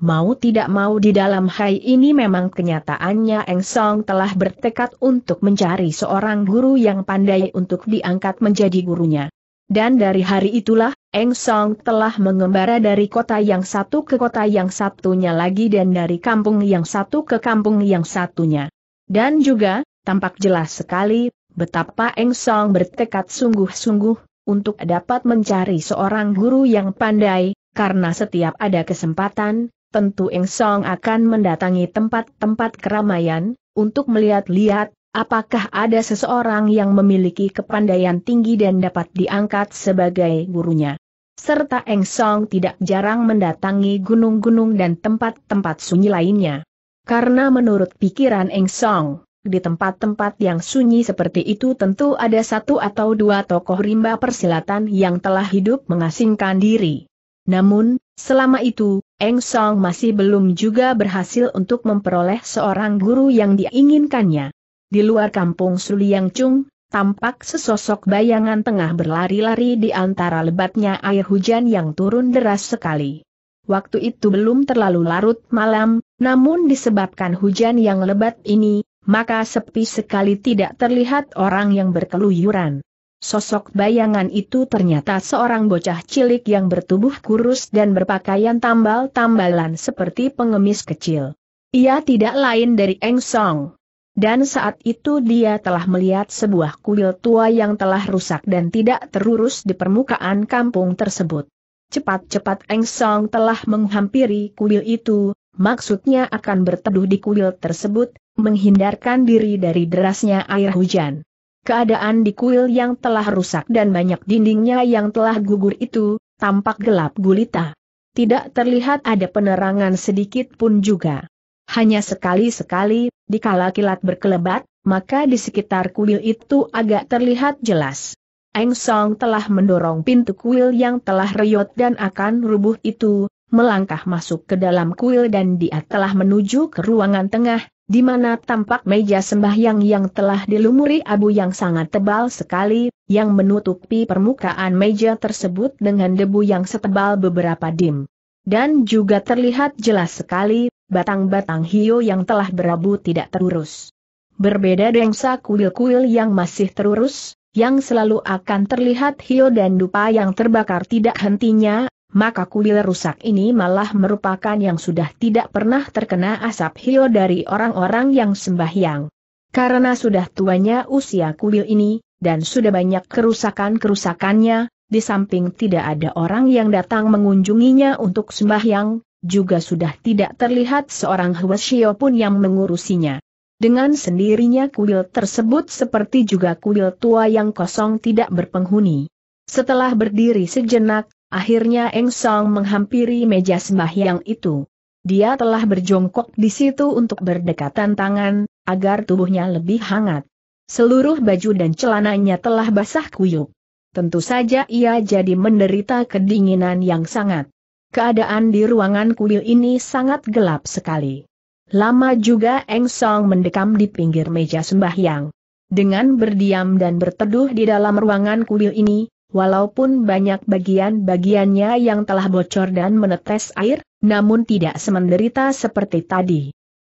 Mau tidak mau di dalam hai ini memang kenyataannya Eng Song telah bertekad untuk mencari seorang guru yang pandai untuk diangkat menjadi gurunya. Dan dari hari itulah, Eng Song telah mengembara dari kota yang satu ke kota yang satunya lagi dan dari kampung yang satu ke kampung yang satunya. Dan juga, tampak jelas sekali, betapa Eng Song bertekad sungguh-sungguh, untuk dapat mencari seorang guru yang pandai, karena setiap ada kesempatan, tentu Eng Song akan mendatangi tempat-tempat keramaian, untuk melihat-lihat, Apakah ada seseorang yang memiliki kepandaian tinggi dan dapat diangkat sebagai gurunya? serta Eng Song tidak jarang mendatangi gunung-gunung dan tempat-tempat sunyi lainnya. Karena menurut pikiran Eng Song, di tempat-tempat yang sunyi seperti itu tentu ada satu atau dua tokoh rimba persilatan yang telah hidup mengasingkan diri. Namun, selama itu, Eng Song masih belum juga berhasil untuk memperoleh seorang guru yang diinginkannya. Di luar kampung Suliang Chung, tampak sesosok bayangan tengah berlari-lari di antara lebatnya air hujan yang turun deras sekali. Waktu itu belum terlalu larut malam, namun disebabkan hujan yang lebat ini, maka sepi sekali tidak terlihat orang yang berkeluyuran. Sosok bayangan itu ternyata seorang bocah cilik yang bertubuh kurus dan berpakaian tambal-tambalan seperti pengemis kecil. Ia tidak lain dari Eng Song. Dan saat itu dia telah melihat sebuah kuil tua yang telah rusak dan tidak terurus di permukaan kampung tersebut. Cepat-cepat Eng Song telah menghampiri kuil itu, maksudnya akan berteduh di kuil tersebut, menghindarkan diri dari derasnya air hujan. Keadaan di kuil yang telah rusak dan banyak dindingnya yang telah gugur itu, tampak gelap gulita. Tidak terlihat ada penerangan sedikit pun juga. Hanya sekali-sekali, dikala kilat berkelebat, maka di sekitar kuil itu agak terlihat jelas. Eng Song telah mendorong pintu kuil yang telah reyot dan akan rubuh itu, melangkah masuk ke dalam kuil dan dia telah menuju ke ruangan tengah, di mana tampak meja sembahyang yang telah dilumuri abu yang sangat tebal sekali, yang menutupi permukaan meja tersebut dengan debu yang setebal beberapa dim. Dan juga terlihat jelas sekali, batang-batang hio yang telah berabu tidak terurus. Berbeda dengsa kuil-kuil yang masih terurus, yang selalu akan terlihat hio dan dupa yang terbakar tidak hentinya, maka kuil rusak ini malah merupakan yang sudah tidak pernah terkena asap hio dari orang-orang yang sembahyang. Karena sudah tuanya usia kuil ini, dan sudah banyak kerusakan-kerusakannya, di samping tidak ada orang yang datang mengunjunginya untuk sembahyang, juga sudah tidak terlihat seorang Hwasyo pun yang mengurusinya. Dengan sendirinya kuil tersebut seperti juga kuil tua yang kosong tidak berpenghuni. Setelah berdiri sejenak, akhirnya Eng Song menghampiri meja sembahyang itu. Dia telah berjongkok di situ untuk berdekatan tangan, agar tubuhnya lebih hangat. Seluruh baju dan celananya telah basah kuyup. Tentu saja ia jadi menderita kedinginan yang sangat. Keadaan di ruangan kuil ini sangat gelap sekali. Lama juga Eng Song mendekam di pinggir meja sembahyang. Dengan berdiam dan berteduh di dalam ruangan kuil ini, walaupun banyak bagian-bagiannya yang telah bocor dan menetes air, namun tidak semenderita seperti tadi.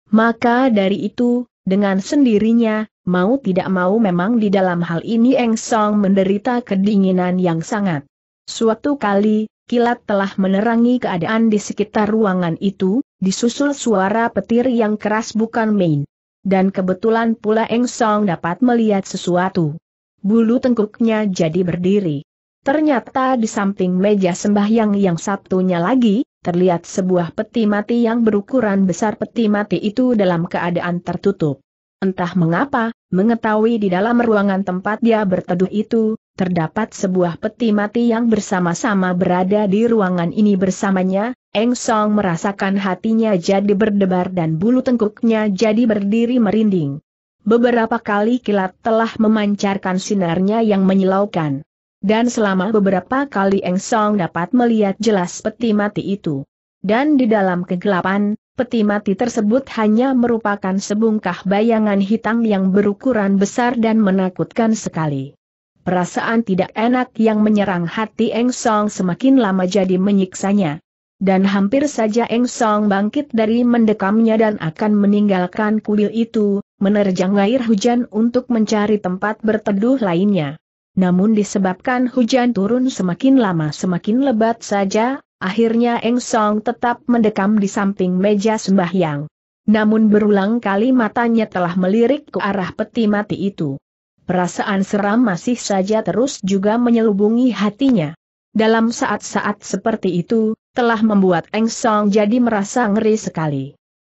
Maka dari itu, dengan sendirinya, mau tidak mau memang di dalam hal ini Eng Song menderita kedinginan yang sangat. Suatu kali, kilat telah menerangi keadaan di sekitar ruangan itu, disusul suara petir yang keras bukan main. Dan kebetulan pula Eng Song dapat melihat sesuatu. Bulu tengkuknya jadi berdiri. Ternyata di samping meja sembahyang yang satunya lagi, terlihat sebuah peti mati yang berukuran besar peti mati itu dalam keadaan tertutup. Entah mengapa, mengetahui di dalam ruangan tempat dia berteduh itu, terdapat sebuah peti mati yang bersama-sama berada di ruangan ini bersamanya, Eng Song merasakan hatinya jadi berdebar dan bulu tengkuknya jadi berdiri merinding. Beberapa kali kilat telah memancarkan sinarnya yang menyilaukan. Dan selama beberapa kali Eng Song dapat melihat jelas peti mati itu. Dan di dalam kegelapan, peti mati tersebut hanya merupakan sebungkah bayangan hitam yang berukuran besar dan menakutkan sekali. Perasaan tidak enak yang menyerang hati Eng Song semakin lama jadi menyiksanya. Dan hampir saja Eng Song bangkit dari mendekamnya dan akan meninggalkan kuil itu, menerjang air hujan untuk mencari tempat berteduh lainnya. Namun disebabkan hujan turun semakin lama semakin lebat saja, Akhirnya Eng Song tetap mendekam di samping meja sembahyang. Namun berulang kali matanya telah melirik ke arah peti mati itu. Perasaan seram masih saja terus juga menyelubungi hatinya. Dalam saat-saat seperti itu, telah membuat Eng Song jadi merasa ngeri sekali.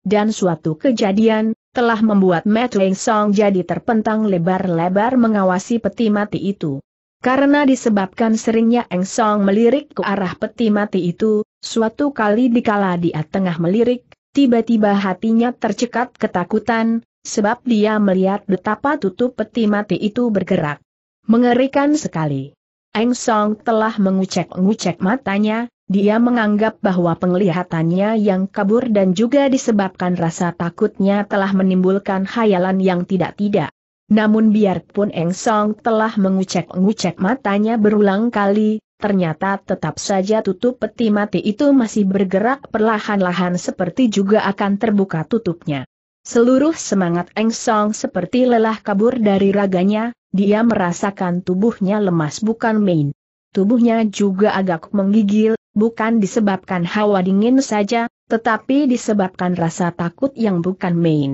Dan suatu kejadian, telah membuat Matt Eng Song jadi terpentang lebar-lebar mengawasi peti mati itu. Karena disebabkan seringnya Eng Song melirik ke arah peti mati itu, suatu kali dikala dia tengah melirik, tiba-tiba hatinya tercekat ketakutan, sebab dia melihat betapa tutup peti mati itu bergerak. Mengerikan sekali. Eng Song telah mengucek-ngucek matanya, dia menganggap bahwa penglihatannya yang kabur dan juga disebabkan rasa takutnya telah menimbulkan khayalan yang tidak-tidak. Namun biarpun Eng Song telah mengucek-ngucek matanya berulang kali, ternyata tetap saja tutup peti mati itu masih bergerak perlahan-lahan seperti juga akan terbuka tutupnya. Seluruh semangat Eng Song seperti lelah kabur dari raganya, dia merasakan tubuhnya lemas bukan main. Tubuhnya juga agak menggigil, bukan disebabkan hawa dingin saja, tetapi disebabkan rasa takut yang bukan main.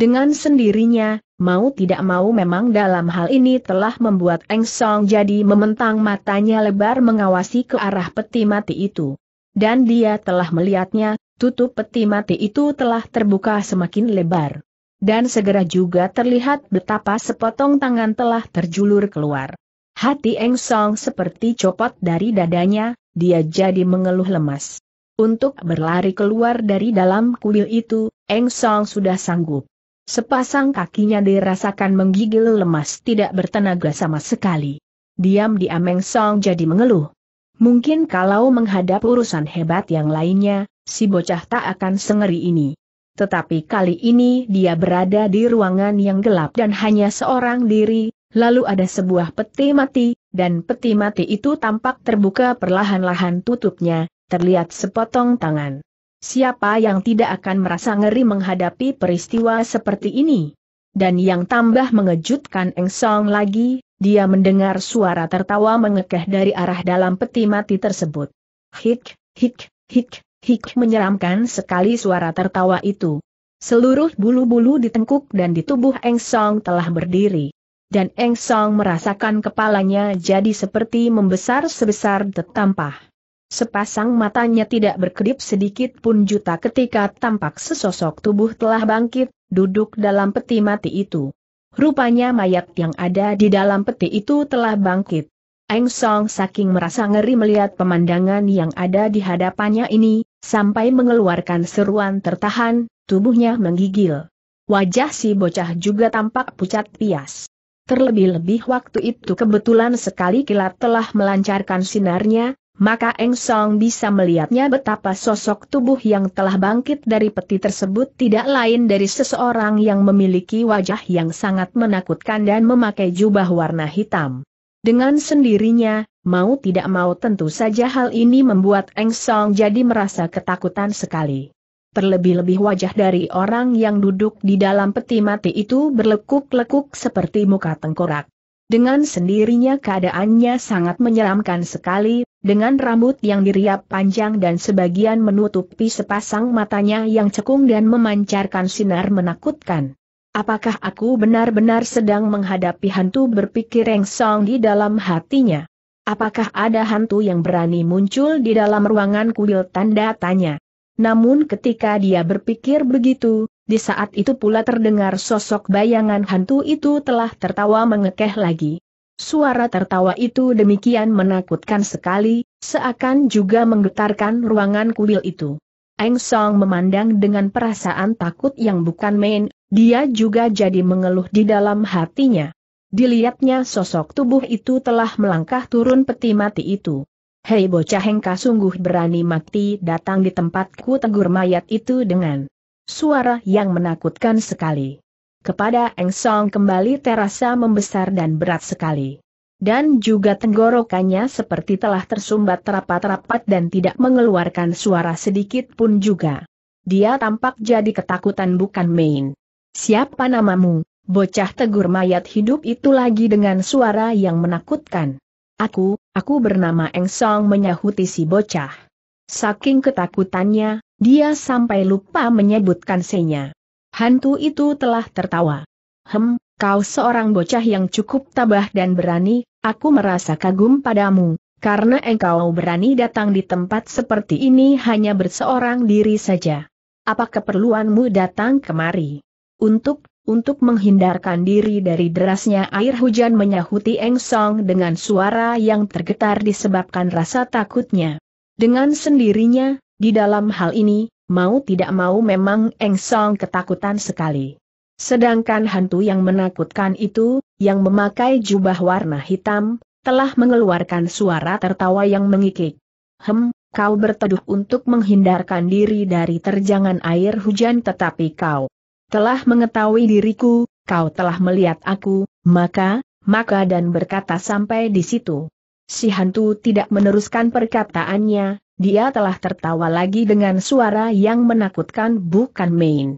Dengan sendirinya, mau tidak mau memang dalam hal ini telah membuat Eng Song jadi mementang matanya lebar mengawasi ke arah peti mati itu. Dan dia telah melihatnya, tutup peti mati itu telah terbuka semakin lebar. Dan segera juga terlihat betapa sepotong tangan telah terjulur keluar. Hati Eng Song seperti copot dari dadanya, dia jadi mengeluh lemas. Untuk berlari keluar dari dalam kuil itu, Eng Song sudah sanggup. Sepasang kakinya dirasakan menggigil lemas tidak bertenaga sama sekali. diam di Ameng Song jadi mengeluh. Mungkin kalau menghadap urusan hebat yang lainnya, si bocah tak akan sengeri ini. Tetapi kali ini dia berada di ruangan yang gelap dan hanya seorang diri, lalu ada sebuah peti mati, dan peti mati itu tampak terbuka perlahan-lahan tutupnya, terlihat sepotong tangan. Siapa yang tidak akan merasa ngeri menghadapi peristiwa seperti ini? Dan yang tambah mengejutkan Eng Song lagi, dia mendengar suara tertawa mengekeh dari arah dalam peti mati tersebut. Hik, hik, hik, hik menyeramkan sekali suara tertawa itu. Seluruh bulu-bulu ditengkuk dan di tubuh Eng Song telah berdiri. Dan Eng Song merasakan kepalanya jadi seperti membesar sebesar tetampah. Sepasang matanya tidak berkedip sedikit pun juta ketika tampak sesosok tubuh telah bangkit, duduk dalam peti mati itu. Rupanya mayat yang ada di dalam peti itu telah bangkit. Eng Song saking merasa ngeri melihat pemandangan yang ada di hadapannya ini, sampai mengeluarkan seruan tertahan, tubuhnya menggigil. Wajah si bocah juga tampak pucat pias. Terlebih-lebih waktu itu kebetulan sekali kilat telah melancarkan sinarnya, maka Eng Song bisa melihatnya betapa sosok tubuh yang telah bangkit dari peti tersebut tidak lain dari seseorang yang memiliki wajah yang sangat menakutkan dan memakai jubah warna hitam. Dengan sendirinya, mau tidak mau tentu saja hal ini membuat Eng Song jadi merasa ketakutan sekali. Terlebih-lebih wajah dari orang yang duduk di dalam peti mati itu berlekuk-lekuk seperti muka tengkorak. Dengan sendirinya keadaannya sangat menyeramkan sekali, dengan rambut yang diriap panjang dan sebagian menutupi sepasang matanya yang cekung dan memancarkan sinar menakutkan. Apakah aku benar-benar sedang menghadapi hantu berpikir Song di dalam hatinya? Apakah ada hantu yang berani muncul di dalam ruangan kuil tanda tanya? Namun ketika dia berpikir begitu, di saat itu pula terdengar sosok bayangan hantu itu telah tertawa mengekeh lagi. Suara tertawa itu demikian menakutkan sekali, seakan juga menggetarkan ruangan kuil itu. Eng Song memandang dengan perasaan takut yang bukan main, dia juga jadi mengeluh di dalam hatinya. Dilihatnya sosok tubuh itu telah melangkah turun peti mati itu. Hei bocah hengka sungguh berani mati datang di tempatku tegur mayat itu dengan suara yang menakutkan sekali. Kepada Eng Song kembali terasa membesar dan berat sekali. Dan juga tenggorokannya seperti telah tersumbat rapat-rapat dan tidak mengeluarkan suara sedikit pun juga. Dia tampak jadi ketakutan bukan main. Siapa namamu? Bocah tegur mayat hidup itu lagi dengan suara yang menakutkan. Aku, aku bernama Eng Song menyahuti si bocah. Saking ketakutannya, dia sampai lupa menyebutkan senya. Hantu itu telah tertawa. Hem, kau seorang bocah yang cukup tabah dan berani, aku merasa kagum padamu, karena engkau berani datang di tempat seperti ini hanya berseorang diri saja. Apa keperluanmu datang kemari? Untuk, untuk menghindarkan diri dari derasnya air hujan menyahuti Eng Song dengan suara yang tergetar disebabkan rasa takutnya. Dengan sendirinya, di dalam hal ini, mau tidak mau memang Eng Song ketakutan sekali. Sedangkan hantu yang menakutkan itu, yang memakai jubah warna hitam, telah mengeluarkan suara tertawa yang mengikik. Hem, kau berteduh untuk menghindarkan diri dari terjangan air hujan tetapi kau telah mengetahui diriku, kau telah melihat aku, maka, maka dan berkata sampai di situ. Si hantu tidak meneruskan perkataannya, dia telah tertawa lagi dengan suara yang menakutkan bukan main.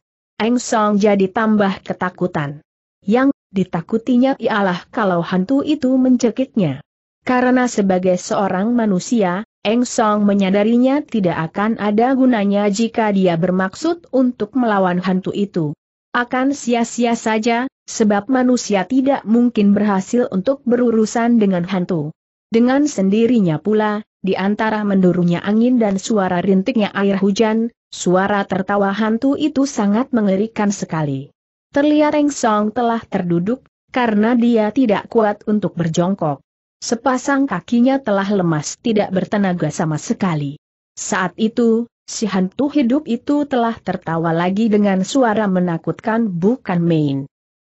Eng Song jadi tambah ketakutan. Yang ditakutinya ialah kalau hantu itu mencekiknya. Karena sebagai seorang manusia, Eng Song menyadarinya tidak akan ada gunanya jika dia bermaksud untuk melawan hantu itu. Akan sia-sia saja, sebab manusia tidak mungkin berhasil untuk berurusan dengan hantu. Dengan sendirinya pula, di antara mendurunya angin dan suara rintiknya air hujan, suara tertawa hantu itu sangat mengerikan sekali. Terlihat Eng Song telah terduduk, karena dia tidak kuat untuk berjongkok. Sepasang kakinya telah lemas tidak bertenaga sama sekali. Saat itu, si hantu hidup itu telah tertawa lagi dengan suara menakutkan bukan main.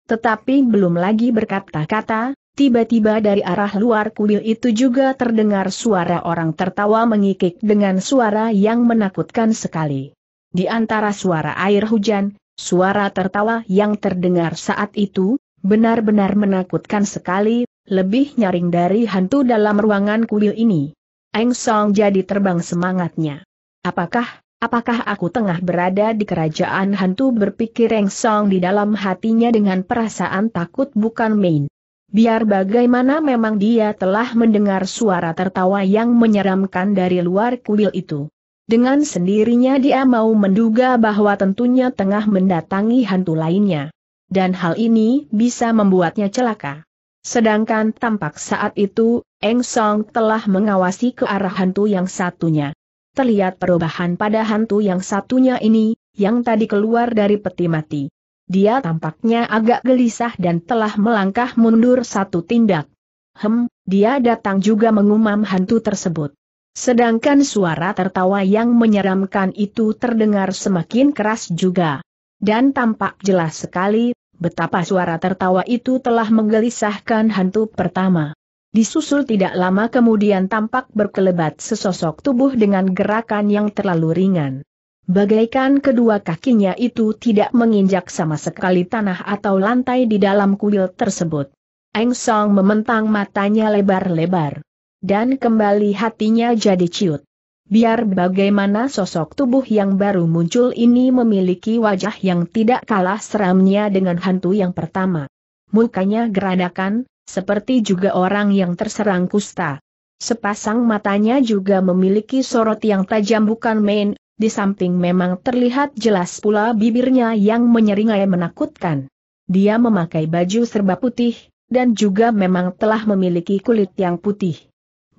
Tetapi belum lagi berkata-kata, Tiba-tiba dari arah luar kuil itu juga terdengar suara orang tertawa mengikik dengan suara yang menakutkan sekali. Di antara suara air hujan, suara tertawa yang terdengar saat itu, benar-benar menakutkan sekali, lebih nyaring dari hantu dalam ruangan kuil ini. Eng Song jadi terbang semangatnya. Apakah, apakah aku tengah berada di kerajaan hantu berpikir Eng Song di dalam hatinya dengan perasaan takut bukan main. Biar bagaimana memang dia telah mendengar suara tertawa yang menyeramkan dari luar kuil itu. Dengan sendirinya dia mau menduga bahwa tentunya tengah mendatangi hantu lainnya. Dan hal ini bisa membuatnya celaka. Sedangkan tampak saat itu, Eng Song telah mengawasi ke arah hantu yang satunya. Terlihat perubahan pada hantu yang satunya ini, yang tadi keluar dari peti mati. Dia tampaknya agak gelisah dan telah melangkah mundur satu tindak. Hem, dia datang juga mengumam hantu tersebut. Sedangkan suara tertawa yang menyeramkan itu terdengar semakin keras juga. Dan tampak jelas sekali, betapa suara tertawa itu telah menggelisahkan hantu pertama. Disusul tidak lama kemudian tampak berkelebat sesosok tubuh dengan gerakan yang terlalu ringan. Bagaikan kedua kakinya itu tidak menginjak sama sekali tanah atau lantai di dalam kuil tersebut. Eng Song mementang matanya lebar-lebar. Dan kembali hatinya jadi ciut. Biar bagaimana sosok tubuh yang baru muncul ini memiliki wajah yang tidak kalah seramnya dengan hantu yang pertama. Mukanya geradakan, seperti juga orang yang terserang kusta. Sepasang matanya juga memiliki sorot yang tajam bukan main, di samping memang terlihat jelas pula bibirnya yang menyeringai menakutkan. Dia memakai baju serba putih, dan juga memang telah memiliki kulit yang putih.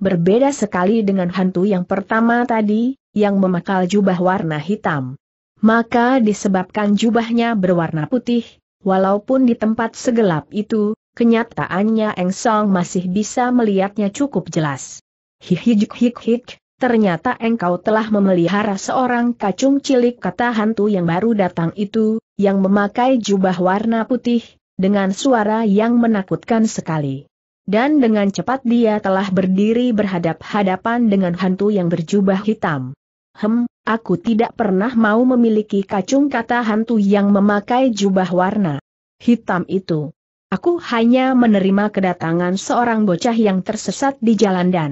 Berbeda sekali dengan hantu yang pertama tadi, yang memakai jubah warna hitam. Maka disebabkan jubahnya berwarna putih, walaupun di tempat segelap itu, kenyataannya Eng Song masih bisa melihatnya cukup jelas. Hihihik hik hik, Ternyata engkau telah memelihara seorang kacung cilik kata hantu yang baru datang itu, yang memakai jubah warna putih, dengan suara yang menakutkan sekali. Dan dengan cepat dia telah berdiri berhadap-hadapan dengan hantu yang berjubah hitam. Hem, aku tidak pernah mau memiliki kacung kata hantu yang memakai jubah warna hitam itu. Aku hanya menerima kedatangan seorang bocah yang tersesat di jalan dan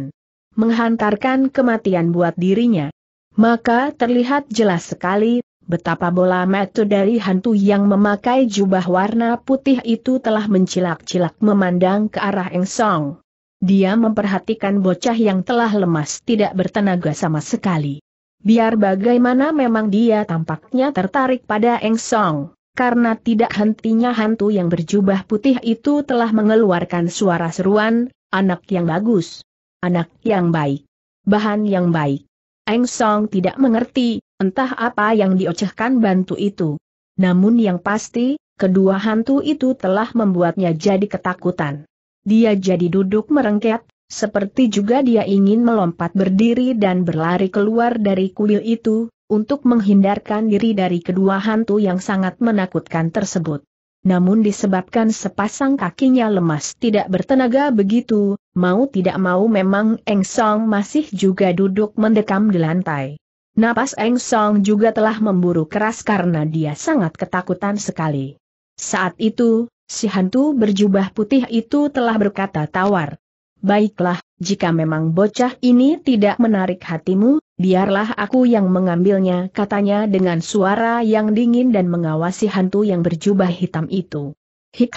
menghantarkan kematian buat dirinya. Maka terlihat jelas sekali, betapa bola metu dari hantu yang memakai jubah warna putih itu telah mencilak-cilak memandang ke arah Eng Song. Dia memperhatikan bocah yang telah lemas tidak bertenaga sama sekali. Biar bagaimana memang dia tampaknya tertarik pada Eng Song, karena tidak hentinya hantu yang berjubah putih itu telah mengeluarkan suara seruan, anak yang bagus anak yang baik. Bahan yang baik. Eng Song tidak mengerti, entah apa yang diocehkan bantu itu. Namun yang pasti, kedua hantu itu telah membuatnya jadi ketakutan. Dia jadi duduk merengket, seperti juga dia ingin melompat berdiri dan berlari keluar dari kuil itu, untuk menghindarkan diri dari kedua hantu yang sangat menakutkan tersebut namun disebabkan sepasang kakinya lemas tidak bertenaga begitu, mau tidak mau memang Eng Song masih juga duduk mendekam di lantai. Napas Eng Song juga telah memburu keras karena dia sangat ketakutan sekali. Saat itu, si hantu berjubah putih itu telah berkata tawar. Baiklah, jika memang bocah ini tidak menarik hatimu, biarlah aku yang mengambilnya katanya dengan suara yang dingin dan mengawasi hantu yang berjubah hitam itu. Hik,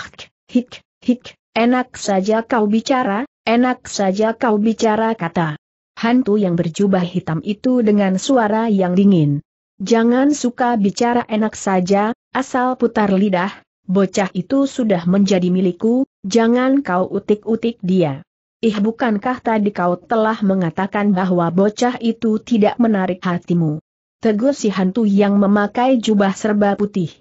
hik, hik, enak saja kau bicara, enak saja kau bicara kata. Hantu yang berjubah hitam itu dengan suara yang dingin. Jangan suka bicara enak saja, asal putar lidah, bocah itu sudah menjadi milikku, jangan kau utik-utik dia. Ih bukankah tadi kau telah mengatakan bahwa bocah itu tidak menarik hatimu? Tegur si hantu yang memakai jubah serba putih.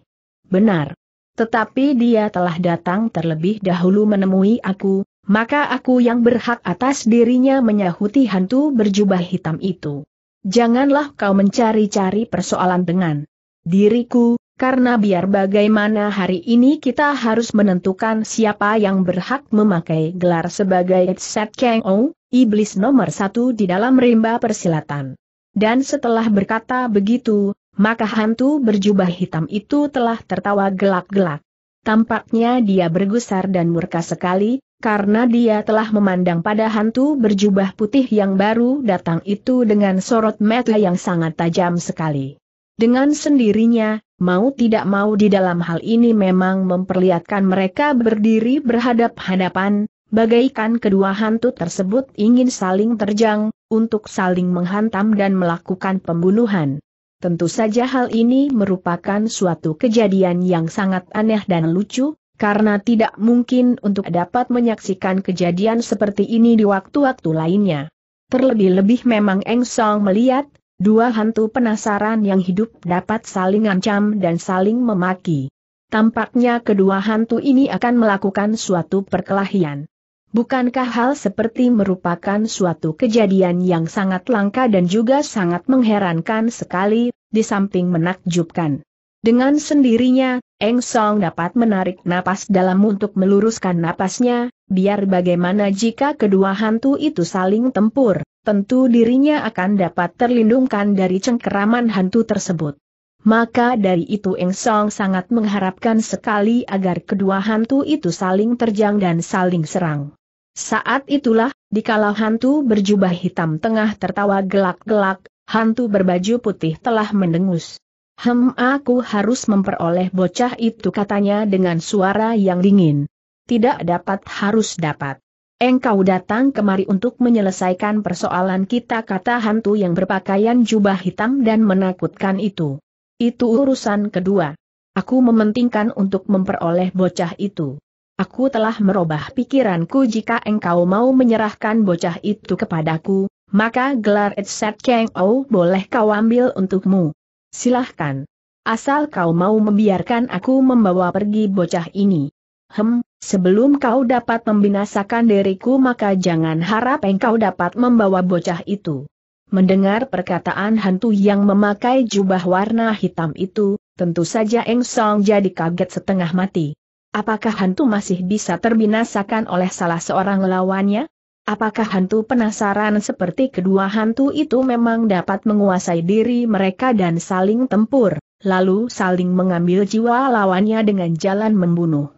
Benar. Tetapi dia telah datang terlebih dahulu menemui aku, maka aku yang berhak atas dirinya menyahuti hantu berjubah hitam itu. Janganlah kau mencari-cari persoalan dengan diriku, karena biar bagaimana hari ini kita harus menentukan siapa yang berhak memakai gelar sebagai Set Kang Ong, iblis nomor satu di dalam rimba persilatan. Dan setelah berkata begitu, maka hantu berjubah hitam itu telah tertawa gelak-gelak. Tampaknya dia bergusar dan murka sekali, karena dia telah memandang pada hantu berjubah putih yang baru datang itu dengan sorot mata yang sangat tajam sekali. Dengan sendirinya, mau tidak mau di dalam hal ini memang memperlihatkan mereka berdiri berhadap-hadapan, bagaikan kedua hantu tersebut ingin saling terjang, untuk saling menghantam dan melakukan pembunuhan. Tentu saja hal ini merupakan suatu kejadian yang sangat aneh dan lucu, karena tidak mungkin untuk dapat menyaksikan kejadian seperti ini di waktu-waktu lainnya. Terlebih-lebih memang Eng Song melihat, Dua hantu penasaran yang hidup dapat saling ancam dan saling memaki. Tampaknya kedua hantu ini akan melakukan suatu perkelahian. Bukankah hal seperti merupakan suatu kejadian yang sangat langka dan juga sangat mengherankan sekali, di samping menakjubkan? Dengan sendirinya, Eng Song dapat menarik napas dalam untuk meluruskan napasnya, biar bagaimana jika kedua hantu itu saling tempur tentu dirinya akan dapat terlindungkan dari cengkeraman hantu tersebut. Maka dari itu Eng Song sangat mengharapkan sekali agar kedua hantu itu saling terjang dan saling serang. Saat itulah, dikala hantu berjubah hitam tengah tertawa gelak-gelak, hantu berbaju putih telah mendengus. Hem aku harus memperoleh bocah itu katanya dengan suara yang dingin. Tidak dapat harus dapat. Engkau datang kemari untuk menyelesaikan persoalan kita kata hantu yang berpakaian jubah hitam dan menakutkan itu. Itu urusan kedua. Aku mementingkan untuk memperoleh bocah itu. Aku telah merubah pikiranku jika engkau mau menyerahkan bocah itu kepadaku, maka gelar Edset Cheng O boleh kau ambil untukmu. Silahkan. Asal kau mau membiarkan aku membawa pergi bocah ini. Hem, sebelum kau dapat membinasakan diriku maka jangan harap engkau dapat membawa bocah itu. Mendengar perkataan hantu yang memakai jubah warna hitam itu, tentu saja Eng Song jadi kaget setengah mati. Apakah hantu masih bisa terbinasakan oleh salah seorang lawannya? Apakah hantu penasaran seperti kedua hantu itu memang dapat menguasai diri mereka dan saling tempur, lalu saling mengambil jiwa lawannya dengan jalan membunuh?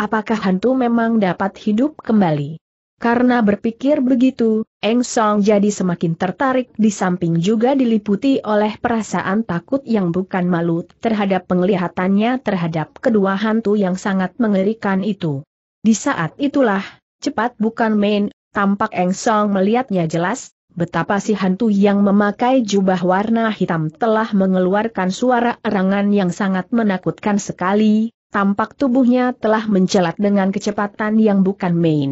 Apakah hantu memang dapat hidup kembali? Karena berpikir begitu, Eng Song jadi semakin tertarik di samping juga diliputi oleh perasaan takut yang bukan malu terhadap penglihatannya terhadap kedua hantu yang sangat mengerikan itu. Di saat itulah, cepat bukan main, tampak Eng Song melihatnya jelas, betapa si hantu yang memakai jubah warna hitam telah mengeluarkan suara erangan yang sangat menakutkan sekali, tampak tubuhnya telah mencelat dengan kecepatan yang bukan main.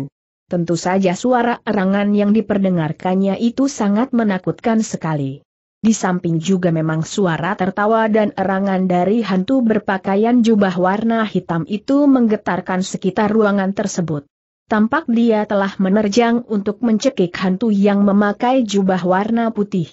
Tentu saja suara erangan yang diperdengarkannya itu sangat menakutkan sekali. Di samping juga memang suara tertawa dan erangan dari hantu berpakaian jubah warna hitam itu menggetarkan sekitar ruangan tersebut. Tampak dia telah menerjang untuk mencekik hantu yang memakai jubah warna putih.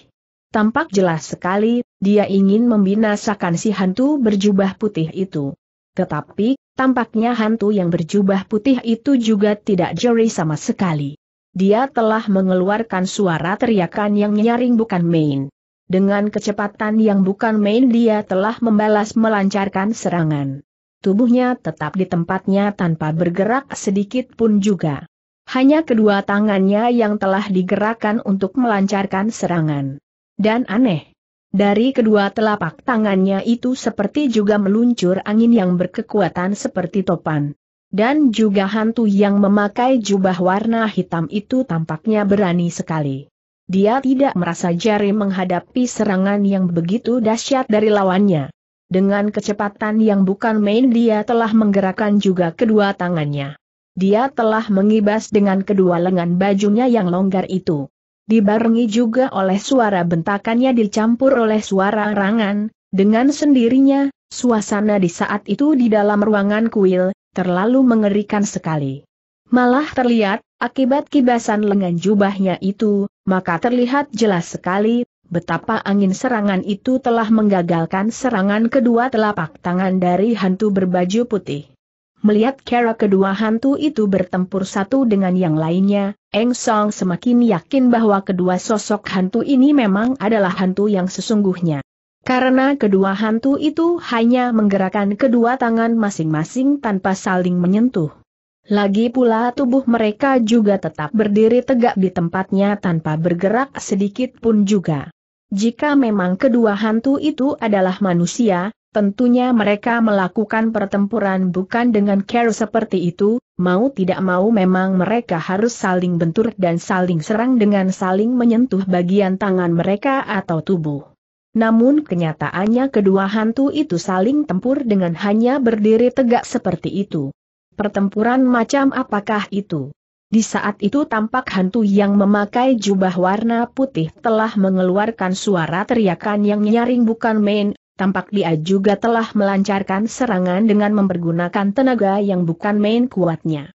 Tampak jelas sekali, dia ingin membinasakan si hantu berjubah putih itu. Tetapi, tampaknya hantu yang berjubah putih itu juga tidak jeri sama sekali. Dia telah mengeluarkan suara teriakan yang nyaring bukan main. Dengan kecepatan yang bukan main dia telah membalas melancarkan serangan. Tubuhnya tetap di tempatnya tanpa bergerak sedikit pun juga. Hanya kedua tangannya yang telah digerakkan untuk melancarkan serangan. Dan aneh, dari kedua telapak tangannya itu seperti juga meluncur angin yang berkekuatan seperti topan. Dan juga hantu yang memakai jubah warna hitam itu tampaknya berani sekali. Dia tidak merasa jari menghadapi serangan yang begitu dahsyat dari lawannya. Dengan kecepatan yang bukan main dia telah menggerakkan juga kedua tangannya. Dia telah mengibas dengan kedua lengan bajunya yang longgar itu dibarengi juga oleh suara bentakannya dicampur oleh suara rangan, dengan sendirinya, suasana di saat itu di dalam ruangan kuil, terlalu mengerikan sekali. Malah terlihat, akibat kibasan lengan jubahnya itu, maka terlihat jelas sekali, betapa angin serangan itu telah menggagalkan serangan kedua telapak tangan dari hantu berbaju putih. Melihat cara kedua hantu itu bertempur satu dengan yang lainnya, Eng Song semakin yakin bahwa kedua sosok hantu ini memang adalah hantu yang sesungguhnya. Karena kedua hantu itu hanya menggerakkan kedua tangan masing-masing tanpa saling menyentuh. Lagi pula tubuh mereka juga tetap berdiri tegak di tempatnya tanpa bergerak sedikit pun juga. Jika memang kedua hantu itu adalah manusia, Tentunya mereka melakukan pertempuran bukan dengan care seperti itu, mau tidak mau memang mereka harus saling bentur dan saling serang dengan saling menyentuh bagian tangan mereka atau tubuh. Namun kenyataannya kedua hantu itu saling tempur dengan hanya berdiri tegak seperti itu. Pertempuran macam apakah itu? Di saat itu tampak hantu yang memakai jubah warna putih telah mengeluarkan suara teriakan yang nyaring bukan main, tampak dia juga telah melancarkan serangan dengan mempergunakan tenaga yang bukan main kuatnya.